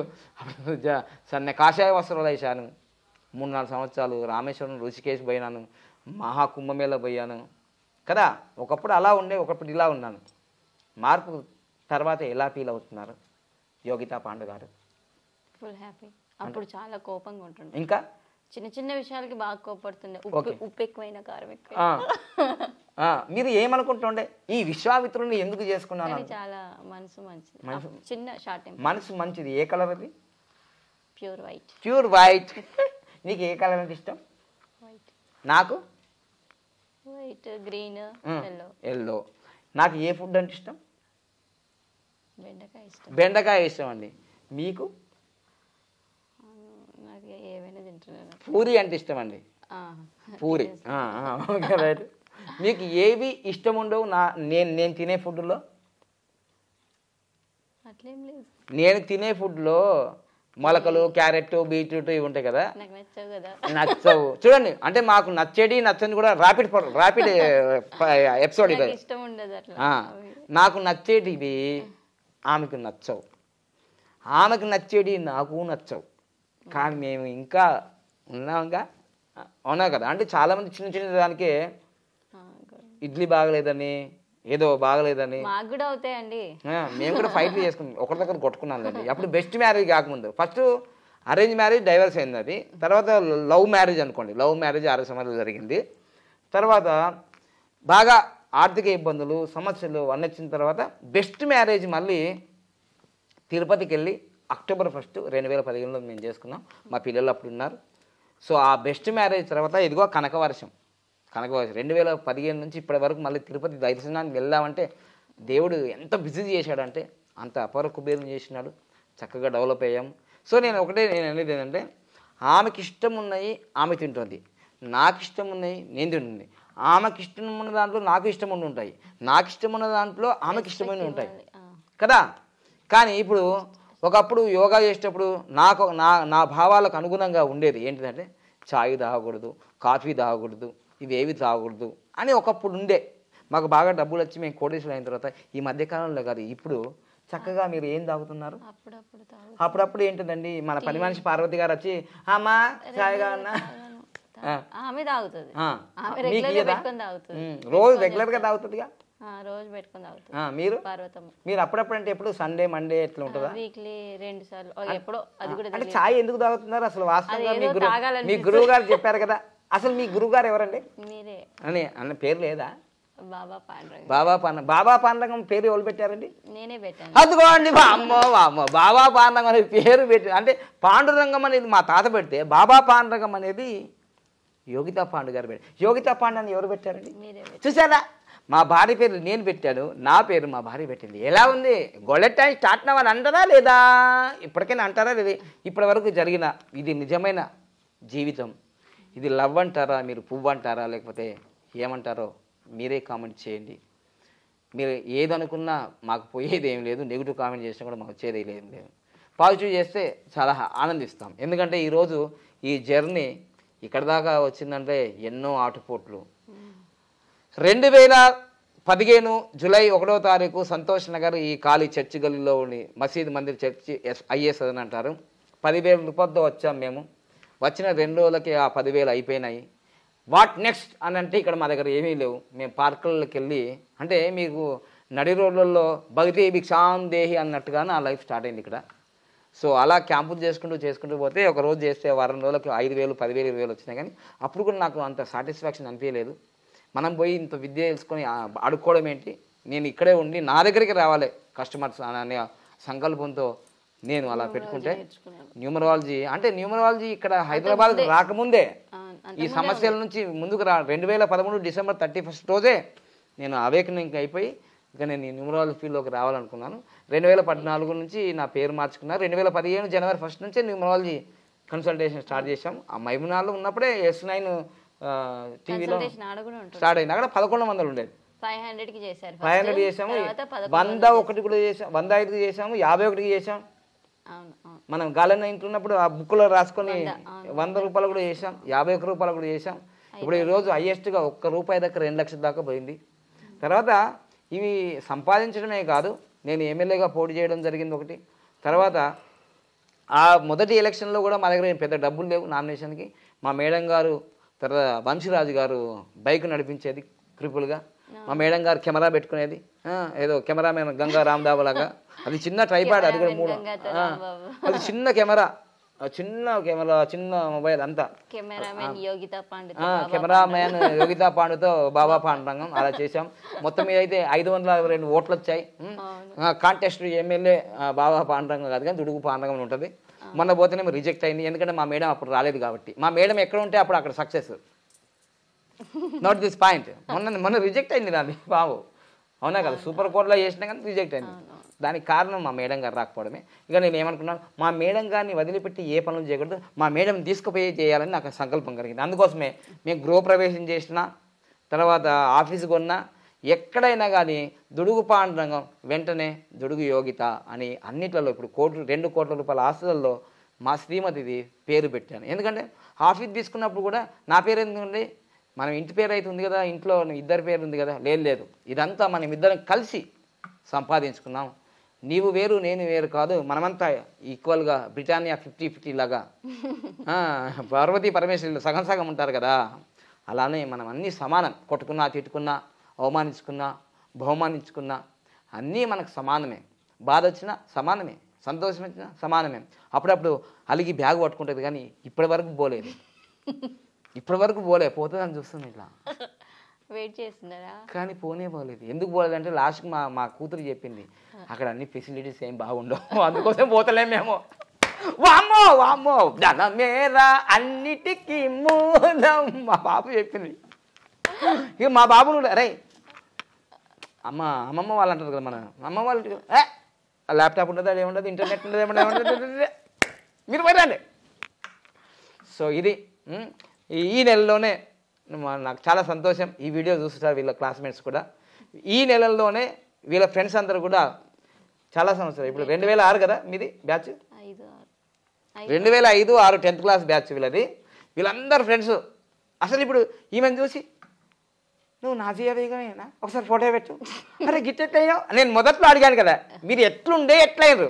సన్న కాషాయ వస్త్రాలు వేసాను మూడు నాలుగు సంవత్సరాలు రామేశ్వరం ఋషికేశ్ పోయినాను మహాకుంభమేళ పోయాను కదా ఒకప్పుడు అలా ఉండే ఒకప్పుడు ఇలా ఉన్నాను మార్పు తర్వాత ఎలా ఫీల్ అవుతున్నారు యోగితా పాండు గారు ఫుల్ హ్యాపీ అప్పుడు చాలా కోపంగా ఉంటుంది ఇంకా చిన్న చిన్న విషయాలకి బాగా కోపడుతుండే ఉప్పు ఉప్పు ఎక్కువైన కారం ఎక్కువ మీరు ఏమనుకుంటుండే ఈ విశ్వామిత్రుని ఎందుకు చేసుకున్నాను చాలా మనసు మంచిది చిన్న షార్ట్ మనసు మంచిది ఏ కలర్ అది ప్యూర్ వైట్ ప్యూర్ వైట్ నీకు ఏ కలర్ అంటే ఇష్టం వైట్ నాకు వైట్ గ్రీన్ ఎల్లో ఎల్లో నాకు ఏ ఫుడ్ అంటే ఇష్టం బెండకాయ ఇష్టం బెండకాయ ఇష్టం అండి మీకు నాకు ఏమైనా తింటున్నాను పూరి అంటే ఇష్టం అండి పూరి రైట్ మీకు ఏవి ఇష్టం ఉండవు నా నేను నేను తినే ఫుడ్లో నేను తినే ఫుడ్లో మొలకలు క్యారెట్ బీట్రూట్ ఇవి ఉంటాయి కదా నచ్చవు చూడండి అంటే మాకు నచ్చేది నచ్చని కూడా రాపిడ్ రాపిడ్ ఎపిసోడ్ ఇది నాకు నచ్చేటివి ఆమెకు నచ్చవు ఆమెకు నచ్చేది నాకు నచ్చవు కానీ మేము ఇంకా ఉన్నాంగా అవునా కదా అంటే చాలామంది చిన్న చిన్న దానికే ఇడ్లీ బాగలేదని ఏదో బాగలేదని కూడా మేము కూడా ఫైట్ చేసుకున్నాం ఒకరి దగ్గర కొట్టుకున్నాను అండి అప్పుడు బెస్ట్ మ్యారేజ్ కాకముందు ఫస్ట్ అరేంజ్ మ్యారేజ్ డైవర్స్ అయింది అది తర్వాత లవ్ మ్యారేజ్ అనుకోండి లవ్ మ్యారేజ్ ఆరు సంవత్సరాలు జరిగింది తర్వాత బాగా ఆర్థిక ఇబ్బందులు సమస్యలు అన్నీ వచ్చిన తర్వాత బెస్ట్ మ్యారేజ్ మళ్ళీ తిరుపతికి వెళ్ళి అక్టోబర్ ఫస్ట్ రెండు వేల పదిహేనులో మేము చేసుకున్నాం మా పిల్లలు అప్పుడు ఉన్నారు సో ఆ బెస్ట్ మ్యారేజ్ తర్వాత ఇదిగో కనక వర్షం కనకవచ్చు రెండు వేల పదిహేను నుంచి ఇప్పటి వరకు మళ్ళీ తిరుపతి దర్శనానికి వెళ్దామంటే దేవుడు ఎంత బిజీ చేశాడంటే అంత అపార కుబేరం చేసినాడు చక్కగా డెవలప్ అయ్యాము సో నేను ఒకటే నేను అనేది ఏంటంటే ఆమెకి ఇష్టం ఉన్నాయి ఆమె తింటుంది నాకు ఇష్టం ఉన్నాయి నేను తింటుంది ఆమెకి ఇష్టం ఉన్న దాంట్లో నాకు ఇష్టం ఉండి ఉంటాయి నాకు ఇష్టం ఉన్న దాంట్లో ఆమెకి ఇష్టమైన ఉంటాయి కదా కానీ ఇప్పుడు ఒకప్పుడు యోగా చేసేటప్పుడు నాకు నా నా భావాలకు అనుగుణంగా ఉండేది ఏంటిదంటే ఛాయ్ తాగకూడదు కాఫీ తాగకూడదు ఇవేవి తాగకూడదు అని ఒకప్పుడు ఉండే మాకు బాగా డబ్బులు వచ్చి మేము కోటేశ్వరం అయిన తర్వాత ఈ మధ్యకాలంలో కాదు ఇప్పుడు చక్కగా మీరు ఏం తాగుతున్నారు అప్పుడప్పుడు ఏంటండి మన పని మనిషి పార్వతి గారు వచ్చి అమ్మా చాయగా అన్నా రోజు రెగ్యులర్ గా రోజు తాగుతుంది మీరు పార్వతమ్మ మీరు అప్పుడప్పుడు అంటే ఎప్పుడు సండే మండే ఎట్లా ఉంటుందా వీక్లీ రెండు సార్లు ఎప్పుడో అది కూడా అంటే చాయ్ ఎందుకు తాగుతున్నారు అసలు వాస్తవంగా మీ గురువు గారు చెప్పారు కదా అసలు మీ గురువుగారు ఎవరండి అని అన్న పేరు లేదా బాబా పాండ్రంగం బాబా పాండ బాబా పాండరంగం పేరు ఎవరు పెట్టారండి నేనే బాబా పాండరంగం అనే పేరు పెట్టి అంటే పాండురంగం అనేది మా తాత పెడితే బాబా పాండరంగం అనేది యోగితా పాండు గారు పెట్టారు యోగితా పాండు ఎవరు పెట్టారండి చూసారా మా భార్య పేరు నేను పెట్టాను నా పేరు మా భార్య పెట్టింది ఎలా ఉంది గొల్లెట్టాయి స్టార్ట్ అని అంటారా లేదా ఇప్పటికైనా అంటారా లేదా ఇప్పటి వరకు జరిగిన ఇది నిజమైన జీవితం ఇది లవ్ అంటారా మీరు పువ్వు అంటారా లేకపోతే ఏమంటారో మీరే కామెంట్ చేయండి మీరు ఏదనుకున్నా మాకు పోయేది ఏం లేదు నెగిటివ్ కామెంట్ చేసినా కూడా మాకు వచ్చేది ఏం లేదు పాజిటివ్ చేస్తే చాలా ఆనందిస్తాం ఎందుకంటే ఈరోజు ఈ జర్నీ ఇక్కడ దాకా వచ్చిందంటే ఎన్నో ఆటుపోట్లు రెండు వేల పదిహేను జూలై ఒకటో తారీఖు సంతోష్ నగర్ ఈ ఖాళీ చర్చి గల్లీలో ఉండి మసీద్ మందిర్ చర్చి ఎస్ ఐఎస్ అని అంటారు పదివేల రూపాయలతో వచ్చాం మేము వచ్చిన రెండు రోజులకి ఆ పదివేలు అయిపోయినాయి వాట్ నెక్స్ట్ అని అంటే ఇక్కడ మా దగ్గర ఏమీ లేవు మేము పార్కులకి వెళ్ళి అంటే మీకు నడి రోడ్లలో భగతి భిక్షాం దేహి అన్నట్టుగా నా లైఫ్ స్టార్ట్ అయింది ఇక్కడ సో అలా క్యాంపులు చేసుకుంటూ చేసుకుంటూ పోతే ఒక రోజు చేస్తే వారం రోజులకు ఐదు వేలు పదివేలు ఇరవై వేలు వచ్చినాయి కానీ అప్పుడు కూడా నాకు అంత సాటిస్ఫాక్షన్ అనిపించలేదు మనం పోయి ఇంత విద్య తెలుసుకొని అడుక్కోవడం ఏంటి నేను ఇక్కడే ఉండి నా దగ్గరికి రావాలి కస్టమర్స్ అనే సంకల్పంతో నేను అలా పెట్టుకుంటే న్యూమరాలజీ అంటే న్యూమరాలజీ ఇక్కడ హైదరాబాద్ రాకముందే ఈ సమస్యల నుంచి ముందుకు రా రెండు వేల పదమూడు డిసెంబర్ థర్టీ ఫస్ట్ రోజే నేను అవేకనింగ్ అయిపోయి ఇక నేను న్యూమరాలజీ ఫీల్డ్లోకి రావాలనుకున్నాను రెండు వేల పద్నాలుగు నుంచి నా పేరు మార్చుకున్నాను రెండు వేల పదిహేను జనవరి ఫస్ట్ నుంచే న్యూమరాలజీ కన్సల్టేషన్ స్టార్ట్ చేశాం ఆ మైమునాల్లో ఉన్నప్పుడే ఎస్ నైన్ టీవీలో స్టార్ట్ అయింది అక్కడ పదకొండు వందలు ఉండేది ఫైవ్ హండ్రెడ్కి చేశారు ఫైవ్ హండ్రెడ్ చేసాము వంద ఒకటి కూడా చేసాం వంద ఐదుకి చేసాము యాభై ఒకటికి చేశాం మనం గాలిన ఇంట్లో ఉన్నప్పుడు ఆ బుక్లో రాసుకొని వంద రూపాయలు కూడా చేసాం యాభై ఒక్క రూపాయలు కూడా చేసాం ఇప్పుడు ఈ రోజు హైయెస్ట్గా ఒక్క రూపాయి దగ్గర రెండు లక్షల దాకా పోయింది తర్వాత ఇవి సంపాదించడమే కాదు నేను ఎమ్మెల్యేగా పోటీ చేయడం జరిగింది ఒకటి తర్వాత ఆ మొదటి ఎలక్షన్లో కూడా మా దగ్గర పెద్ద డబ్బులు లేవు నామినేషన్కి మా మేడం గారు తర్వాత వంశీరాజు గారు బైక్ నడిపించేది క్రిపుల్గా మా మేడం గారు కెమెరా పెట్టుకునేది ఏదో కెమెరామెన్ గంగా రామదాబు లాగా అది చిన్న ట్రైపాడ్ అది కూడా మూడు అది చిన్న కెమెరా చిన్న కెమెరా చిన్న మొబైల్ అంతా కెమెరా మ్యాన్ యోగితా పాండుతో బాబా పాండురంగం అలా చేసాం మొత్తం మీద అయితే ఐదు వందల రెండు ఓట్లు వచ్చాయి కాంటెస్ట్ ఎమ్మెల్యే బాబా పాండురంగం కాదు కానీ దుడుగు పాండరంగం ఉంటుంది మొన్న పోతేనేమో రిజెక్ట్ అయింది ఎందుకంటే మా మేడం అప్పుడు రాలేదు కాబట్టి మా మేడం ఎక్కడ ఉంటే అప్పుడు అక్కడ సక్సెస్ నాట్ దిస్ పాయింట్ మొన్న మొన్న రిజెక్ట్ అయింది నాది బాబు అవునా కదా సూపర్ కోర్ట్లో చేసినా కానీ రిజెక్ట్ అయింది దానికి కారణం మా మేడం గారు రాకపోవడమే ఇక నేను ఏమనుకున్నాను మా మేడం గారిని వదిలిపెట్టి ఏ పనులు చేయకూడదు మా మేడం తీసుకుపోయి చేయాలని నాకు సంకల్పం కలిగింది అందుకోసమే మేము గృహప్రవేశం చేసిన తర్వాత ఆఫీసు కొన్న ఎక్కడైనా కానీ దుడుగు పాండరంగం వెంటనే దుడుగు యోగిత అని అన్నిట్లలో ఇప్పుడు కోట్లు రెండు కోట్ల రూపాయల ఆస్తులలో మా శ్రీమతిది పేరు పెట్టాను ఎందుకంటే ఆఫీస్ తీసుకున్నప్పుడు కూడా నా పేరు ఎందుకండి మనం ఇంటి పేరు అయితే ఉంది కదా ఇంట్లో ఇద్దరి పేరు ఉంది కదా లేదు లేదు ఇదంతా మనం ఇద్దరం కలిసి సంపాదించుకున్నాం నీవు వేరు నేను వేరు కాదు మనమంతా ఈక్వల్గా బ్రిటానియా ఫిఫ్టీ ఫిఫ్టీ లాగా పార్వతి పరమేశ్వరులు సగం సగం ఉంటారు కదా అలానే మనం అన్నీ సమానం కొట్టుకున్నా తిట్టుకున్నా అవమానించుకున్నా బహుమానించుకున్నా అన్నీ మనకు సమానమే బాధ వచ్చినా సమానమే సంతోషం వచ్చినా సమానమే అప్పుడప్పుడు అలిగి బ్యాగ్ పట్టుకుంటుంది కానీ ఇప్పటివరకు పోలేదు ఇప్పటివరకు పోలే పోతుందని చూస్తుంది ఇట్లా వెయిట్ చేస్తున్నారా కానీ పోనే పోలేదు ఎందుకు పోలేదు అంటే లాస్ట్ మా మా కూతురు చెప్పింది అక్కడ అన్ని ఫెసిలిటీస్ ఏం బాగుండవు అందుకోసం పోతలేం మేము వామ్మో వామ్మో ధనమేరా అన్నిటికీ మూలం మా బాబు చెప్పింది ఇక మా బాబు అరే అమ్మ అమ్మమ్మ వాళ్ళు అంటారు కదా మన అమ్మమ్మ వాళ్ళు ల్యాప్టాప్ ఉండదు అది ఏముండదు ఇంటర్నెట్ ఉండదు ఏమన్నా మీరు పోయిరండి సో ఇది ఈ నెలలోనే నాకు చాలా సంతోషం ఈ వీడియో చూస్తారు వీళ్ళ క్లాస్మేట్స్ కూడా ఈ నెలల్లోనే వీళ్ళ ఫ్రెండ్స్ అందరు కూడా చాలా సంవత్సరాలు ఇప్పుడు రెండు వేల ఆరు కదా మీది బ్యాచ్ రెండు వేల ఐదు ఆరు టెన్త్ క్లాస్ బ్యాచ్ వీళ్ళది వీళ్ళందరు ఫ్రెండ్స్ అసలు ఇప్పుడు ఈమెను చూసి నువ్వు నాజీయావేగానేనా ఒకసారి ఫోటో పెట్టు అరే గిట్టెట్లయ్యావు నేను మొదట్లో అడిగాను కదా మీరు ఎట్లుండే ఎట్లయ్యారు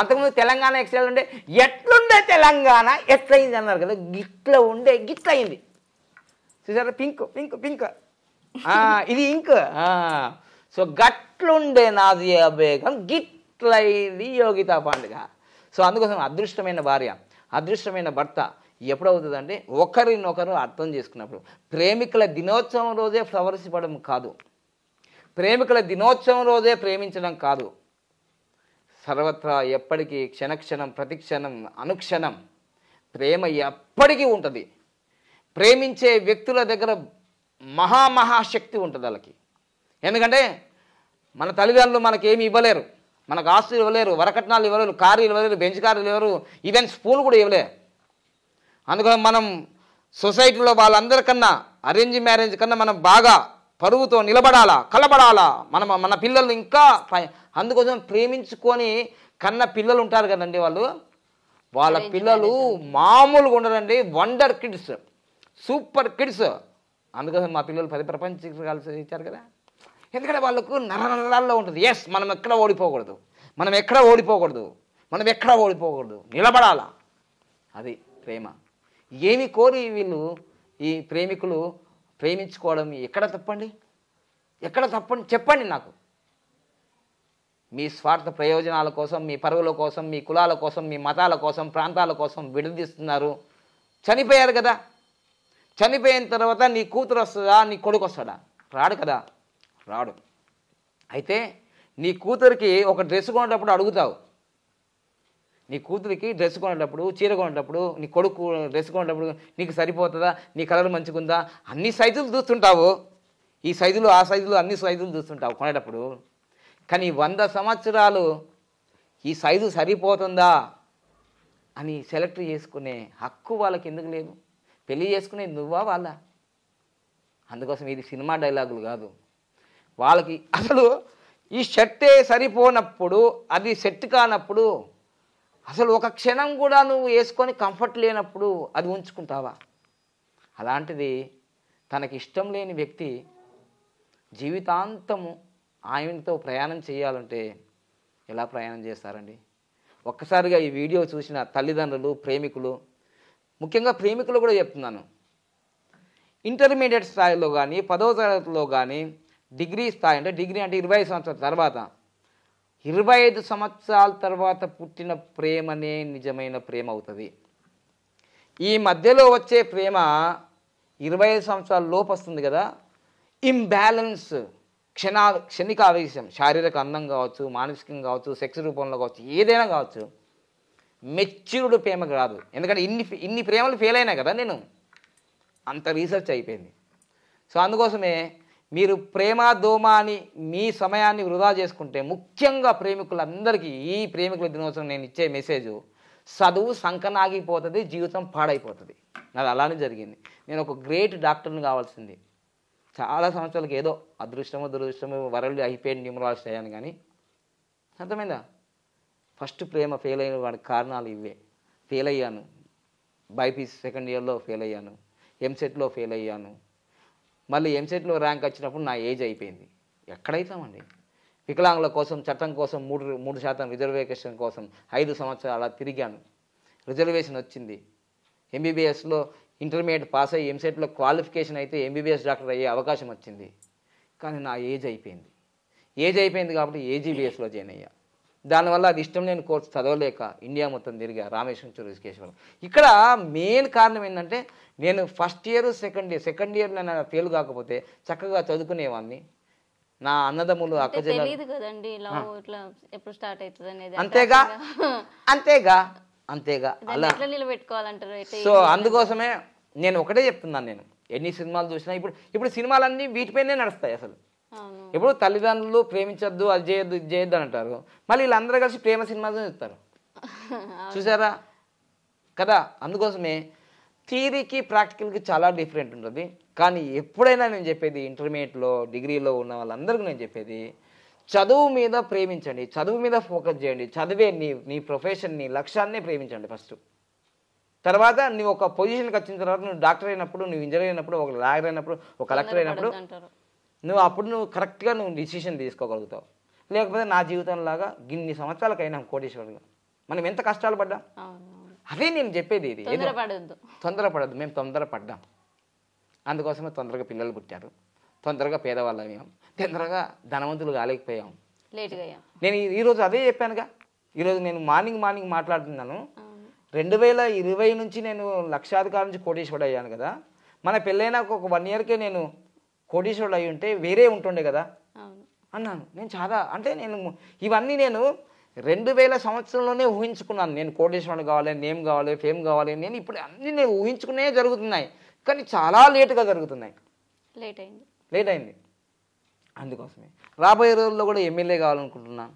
అంతకుముందు తెలంగాణ ఎక్స్ఎల్ ఉండే ఎట్లుండే తెలంగాణ ఎట్లయింది అన్నారు కదా గిట్ల ఉండే గిట్లయింది చూసారా పింక్ పింక్ పింక్ ఇది ఇంక్ సో గట్లుండే నాజియా బేగం గిట్లైది యోగితా పాండుగ సో అందుకోసం అదృష్టమైన భార్య అదృష్టమైన భర్త ఎప్పుడవుతుందంటే ఒకరినొకరు అర్థం చేసుకున్నప్పుడు ప్రేమికుల దినోత్సవం రోజే ఫ్లవర్స్ ఇవ్వడం కాదు ప్రేమికుల దినోత్సవం రోజే ప్రేమించడం కాదు సర్వత్రా ఎప్పటికీ క్షణక్షణం ప్రతిక్షణం అనుక్షణం ప్రేమ ఎప్పటికీ ఉంటుంది ప్రేమించే వ్యక్తుల దగ్గర మహామహాశక్తి ఉంటుంది వాళ్ళకి ఎందుకంటే మన తల్లిదండ్రులు మనకి ఏమి ఇవ్వలేరు మనకు ఆస్తులు ఇవ్వలేరు వరకట్నాలు ఇవ్వలేరు కార్లు ఇవ్వలేరు బెంచ్ కార్లు ఇవ్వరు ఈవెన్ స్పూన్ కూడా ఇవ్వలే అందుకని మనం సొసైటీలో వాళ్ళందరికన్నా అరేంజ్ మ్యారేజ్ కన్నా మనం బాగా పరుగుతో నిలబడాలా కలబడాలా మనం మన పిల్లలు ఇంకా అందుకోసం ప్రేమించుకొని కన్న పిల్లలు ఉంటారు కదండి వాళ్ళు వాళ్ళ పిల్లలు మామూలుగా ఉండరండి వండర్ కిడ్స్ సూపర్ కిడ్స్ అందుకోసం మా పిల్లలు పది కలిసి ఇచ్చారు కదా ఎందుకంటే వాళ్ళకు నర నరాల్లో ఉంటుంది ఎస్ మనం ఎక్కడ ఓడిపోకూడదు మనం ఎక్కడ ఓడిపోకూడదు మనం ఎక్కడ ఓడిపోకూడదు నిలబడాలా అది ప్రేమ ఏమి కోరి వీళ్ళు ఈ ప్రేమికులు ప్రేమించుకోవడం ఎక్కడ తప్పండి ఎక్కడ తప్పండి చెప్పండి నాకు మీ స్వార్థ ప్రయోజనాల కోసం మీ పరువుల కోసం మీ కులాల కోసం మీ మతాల కోసం ప్రాంతాల కోసం విడదీస్తున్నారు చనిపోయారు కదా చనిపోయిన తర్వాత నీ కూతురు వస్తుందా నీ కొడుకు వస్తాడా రాడు కదా రాడు అయితే నీ కూతురికి ఒక డ్రెస్ కొనేటప్పుడు అడుగుతావు నీ కూతురికి డ్రెస్ కొనేటప్పుడు చీర కొనేటప్పుడు నీ కొడుకు డ్రెస్ కొనేటప్పుడు నీకు సరిపోతుందా నీ కలర్ మంచిగుందా అన్ని సైజులు చూస్తుంటావు ఈ సైజులు ఆ సైజులు అన్ని సైజులు చూస్తుంటావు కొనేటప్పుడు కానీ వంద సంవత్సరాలు ఈ సైజు సరిపోతుందా అని సెలెక్ట్ చేసుకునే హక్కు వాళ్ళకి ఎందుకు లేదు పెళ్లి చేసుకునేది నువ్వా వాళ్ళ అందుకోసం ఇది సినిమా డైలాగులు కాదు వాళ్ళకి అసలు ఈ షర్టే సరిపోనప్పుడు అది సెట్ కానప్పుడు అసలు ఒక క్షణం కూడా నువ్వు వేసుకొని కంఫర్ట్ లేనప్పుడు అది ఉంచుకుంటావా అలాంటిది తనకి ఇష్టం లేని వ్యక్తి జీవితాంతము ఆయనతో ప్రయాణం చేయాలంటే ఎలా ప్రయాణం చేస్తారండి ఒక్కసారిగా ఈ వీడియో చూసిన తల్లిదండ్రులు ప్రేమికులు ముఖ్యంగా ప్రేమికులు కూడా చెప్తున్నాను ఇంటర్మీడియట్ స్థాయిలో కానీ పదవ తరగతిలో కానీ డిగ్రీ స్థాయి అంటే డిగ్రీ అంటే ఇరవై సంవత్సరాల తర్వాత ఇరవై ఐదు సంవత్సరాల తర్వాత పుట్టిన ప్రేమనే నిజమైన ప్రేమ అవుతుంది ఈ మధ్యలో వచ్చే ప్రేమ ఇరవై ఐదు సంవత్సరాల లోపు వస్తుంది కదా ఇంబ్యాలెన్స్ క్షణా క్షణిక ఆవేశం శారీరక అందం కావచ్చు మానసికం కావచ్చు సెక్స్ రూపంలో కావచ్చు ఏదైనా కావచ్చు మెచ్యూర్డ్ ప్రేమ కాదు ఎందుకంటే ఇన్ని ఇన్ని ప్రేమలు ఫెయిల్ అయినాయి కదా నేను అంత రీసెర్చ్ అయిపోయింది సో అందుకోసమే మీరు ప్రేమ దోమ అని మీ సమయాన్ని వృధా చేసుకుంటే ముఖ్యంగా ప్రేమికులందరికీ ఈ ప్రేమికుల దినోత్సవం నేను ఇచ్చే మెసేజ్ చదువు సంకనాగిపోతుంది జీవితం పాడైపోతుంది నాది అలానే జరిగింది నేను ఒక గ్రేట్ డాక్టర్ని కావాల్సింది చాలా సంవత్సరాలకు ఏదో అదృష్టమో దురదృష్టమో వరల్డ్ అయిపోయింది న్యూమరాలజిస్ట్ అయ్యాను కానీ అర్థమైందా ఫస్ట్ ప్రేమ ఫెయిల్ అయిన వాడి కారణాలు ఇవే ఫెయిల్ అయ్యాను బైపీస్ సెకండ్ ఇయర్లో ఫెయిల్ అయ్యాను ఎంసెట్లో ఫెయిల్ అయ్యాను మళ్ళీ ఎంసెట్లో ర్యాంక్ వచ్చినప్పుడు నా ఏజ్ అయిపోయింది ఎక్కడైతామండి వికలాంగుల కోసం చట్టం కోసం మూడు మూడు శాతం రిజర్వేషన్ కోసం ఐదు సంవత్సరాలు అలా తిరిగాను రిజర్వేషన్ వచ్చింది ఎంబీబీఎస్లో ఇంటర్మీడియట్ పాస్ అయ్యి ఎంసెట్లో క్వాలిఫికేషన్ అయితే ఎంబీబీఎస్ డాక్టర్ అయ్యే అవకాశం వచ్చింది కానీ నా ఏజ్ అయిపోయింది ఏజ్ అయిపోయింది కాబట్టి ఏజీబీఎస్లో జాయిన్ అయ్యా దానివల్ల అది ఇష్టం లేని కోర్స్ చదవలేక ఇండియా మొత్తం తిరిగా రామేశ్వరం టు రిషికేశ్వరం ఇక్కడ మెయిన్ కారణం ఏంటంటే నేను first year second year second year నేను ఫెయిల్ కాకపోతే చక్కగా చదువుకునేవాడిని నా అన్నదమ్ములు అక్కజల్లు అంతేగా అంతేగా అంతేగా అలా సో అందుకోసమే నేను ఒకటే చెప్తున్నాను నేను ఎన్ని సినిమాలు చూసినా ఇప్పుడు ఇప్పుడు సినిమాలన్నీ వీటిపైనే నడుస్తాయి అసలు ఎప్పుడు తల్లిదండ్రులు ప్రేమించొద్దు అది చేయొద్దు ఇది చేయొద్దు అని అంటారు మళ్ళీ వీళ్ళందరూ కలిసి ప్రేమ సినిమా చూస్తారు చూసారా కదా అందుకోసమే థియరీకి ప్రాక్టికల్కి చాలా డిఫరెంట్ ఉంటుంది కానీ ఎప్పుడైనా నేను చెప్పేది ఇంటర్మీడియట్లో డిగ్రీలో ఉన్న వాళ్ళందరికీ నేను చెప్పేది చదువు మీద ప్రేమించండి చదువు మీద ఫోకస్ చేయండి చదివే నీ నీ ప్రొఫెషన్ నీ లక్ష్యాన్నే ప్రేమించండి ఫస్ట్ తర్వాత నువ్వు ఒక పొజిషన్కి వచ్చిన తర్వాత నువ్వు డాక్టర్ అయినప్పుడు నువ్వు ఇంజనీర్ అయినప్పుడు ఒక లాయర్ అయినప్పుడు ఒక కలెక్టర్ అయినప్పుడు నువ్వు అప్పుడు నువ్వు కరెక్ట్గా నువ్వు డిసిషన్ తీసుకోగలుగుతావు లేకపోతే నా జీవితంలాగా గిన్ని సంవత్సరాలకైనా కోటీశ్వరుడు మనం ఎంత కష్టాలు పడ్డాం అదే నేను చెప్పేది ఇది తొందరపడద్దు మేము తొందరపడ్డాం అందుకోసమే తొందరగా పిల్లలు పుట్టారు తొందరగా పేదవాళ్ళు అయ్యాం తొందరగా ధనవంతులు కాలేకపోయాం నేను ఈరోజు అదే చెప్పానుగా ఈరోజు నేను మార్నింగ్ మార్నింగ్ మాట్లాడుతున్నాను రెండు వేల ఇరవై నుంచి నేను లక్షాధికారి నుంచి కోటేశ్వరుడు అయ్యాను కదా మన పెళ్ళైన ఒక వన్ ఇయర్కే నేను కోటీశ్వరుడు అయి ఉంటే వేరే ఉంటుండే కదా అన్నాను నేను చాలా అంటే నేను ఇవన్నీ నేను రెండు వేల సంవత్సరంలోనే ఊహించుకున్నాను నేను కోటేశ్వరుడు కావాలి నేమ్ కావాలి ఫేమ్ కావాలి నేను ఇప్పుడు అన్నీ నేను ఊహించుకునే జరుగుతున్నాయి కానీ చాలా లేట్గా జరుగుతున్నాయి లేట్ అయింది లేట్ అయింది అందుకోసమే రాబోయే రోజుల్లో కూడా ఎమ్మెల్యే కావాలనుకుంటున్నాను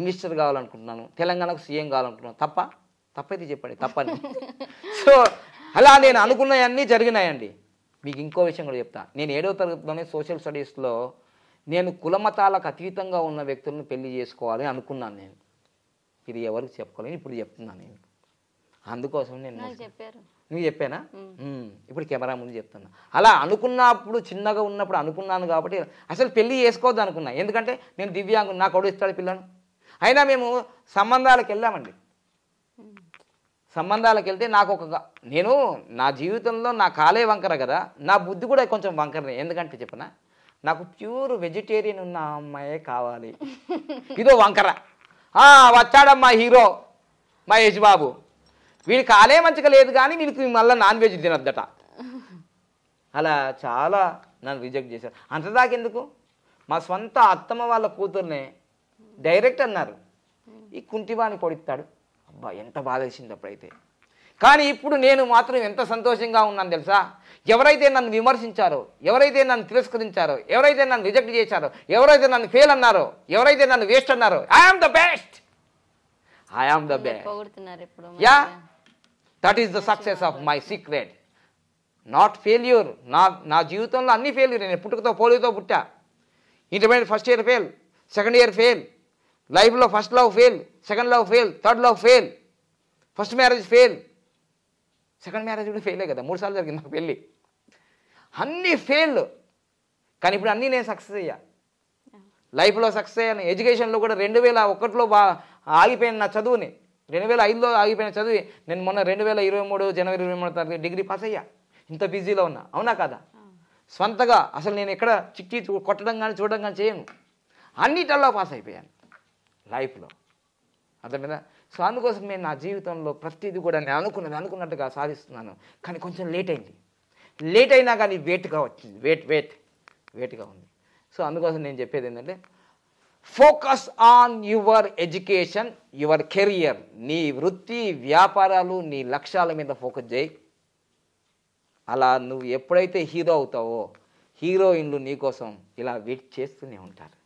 మినిస్టర్ కావాలనుకుంటున్నాను తెలంగాణకు సీఎం కావాలనుకుంటున్నాను తప్ప తప్పైతే చెప్పండి తప్పని సో అలా నేను అనుకున్నవన్నీ జరిగినాయండి మీకు ఇంకో విషయం కూడా చెప్తా నేను ఏడవ తరగతిలోనే సోషల్ స్టడీస్లో నేను కులమతాలకు అతీతంగా ఉన్న వ్యక్తులను పెళ్లి చేసుకోవాలని అనుకున్నాను నేను ఇది ఎవరికి చెప్పుకోలేదు ఇప్పుడు చెప్తున్నాను నేను అందుకోసం నేను నువ్వు చెప్పానా ఇప్పుడు కెమెరా ముందు చెప్తున్నా అలా అనుకున్నప్పుడు చిన్నగా ఉన్నప్పుడు అనుకున్నాను కాబట్టి అసలు పెళ్ళి చేసుకోవద్దు అనుకున్నా ఎందుకంటే నేను దివ్యాంగు నా కొడు ఇస్తాడు పిల్లను అయినా మేము సంబంధాలకు వెళ్ళామండి సంబంధాలకు వెళ్తే నాకు ఒక నేను నా జీవితంలో నా కాలే వంకర కదా నా బుద్ధి కూడా కొంచెం వంకరనే ఎందుకంటే చెప్పనా నాకు ప్యూర్ వెజిటేరియన్ ఉన్న అమ్మాయే కావాలి ఇదో వంకర వచ్చాడమ్మా హీరో మా యజ్బాబు వీడి కాలే మంచిగా లేదు కానీ వీడికి మళ్ళీ నాన్ వెజ్ తినద్దట అలా చాలా నన్ను రిజెక్ట్ చేశారు అంతదాకా ఎందుకు మా సొంత అత్తమ్మ వాళ్ళ కూతుర్నే డైరెక్ట్ అన్నారు ఈ కుంటివాణి పొడిస్తాడు అబ్బా ఎంత బాధ వేసింది అప్పుడైతే కానీ ఇప్పుడు నేను మాత్రం ఎంత సంతోషంగా ఉన్నాను తెలుసా ఎవరైతే నన్ను విమర్శించారో ఎవరైతే నన్ను తిరస్కరించారో ఎవరైతే నన్ను రిజెక్ట్ చేశారో ఎవరైతే నన్ను ఫెయిల్ అన్నారో ఎవరైతే నన్ను వేస్ట్ అన్నారో I am the best I am the best yeah that is the success of my secret not failure నా నా జీవితంలో అన్ని ఫెయిల్యూర్ నేను పుట్టుకతో పోలితో పుట్టా intermediate first year fail second year fail లైఫ్లో first love fail second love fail third love fail first marriage fail second marriage కూడా ఫెయిలే కదా మూడు సార్లు జరిగింది నాకు పెళ్ళి అన్నీ ఫెయిల్ కానీ ఇప్పుడు అన్నీ నేను సక్సెస్ అయ్యా లైఫ్లో సక్సెస్ అయ్యాను ఎడ్యుకేషన్లో కూడా రెండు వేల ఒకటిలో బా ఆగిపోయిన నా చదువుని రెండు వేల ఐదులో ఆగిపోయిన చదివి నేను మొన్న రెండు వేల ఇరవై మూడు జనవరి ఇరవై మూడు తారీఖు డిగ్రీ పాస్ అయ్యా ఇంత బిజీలో ఉన్నా అవునా కదా స్వంతగా అసలు నేను ఎక్కడ చిక్కి కొట్టడం కానీ చూడడం కానీ చేయను అన్నిటల్లో పాస్ అయిపోయాను లైఫ్లో అర్థమైనా సో అందుకోసం నేను నా జీవితంలో ప్రతిదీ కూడా నేను అనుకున్నది అనుకున్నట్టుగా సాధిస్తున్నాను కానీ కొంచెం లేట్ అయింది లేట్ అయినా కానీ వెయిట్గా వచ్చింది వెయిట్ వెయిట్ వెయిట్గా ఉంది సో అందుకోసం నేను చెప్పేది ఏంటంటే focus on your education your career నీ వృత్తి వ్యాపారాలు నీ లక్ష్యాల మీద ఫోకస్ చేయి అలా నువ్వు ఎప్పుడైతే హీరో అవుతావో హీరోయిన్లు నీకోసం ఇలా వెయిట్ చేస్తూనే ఉంటారు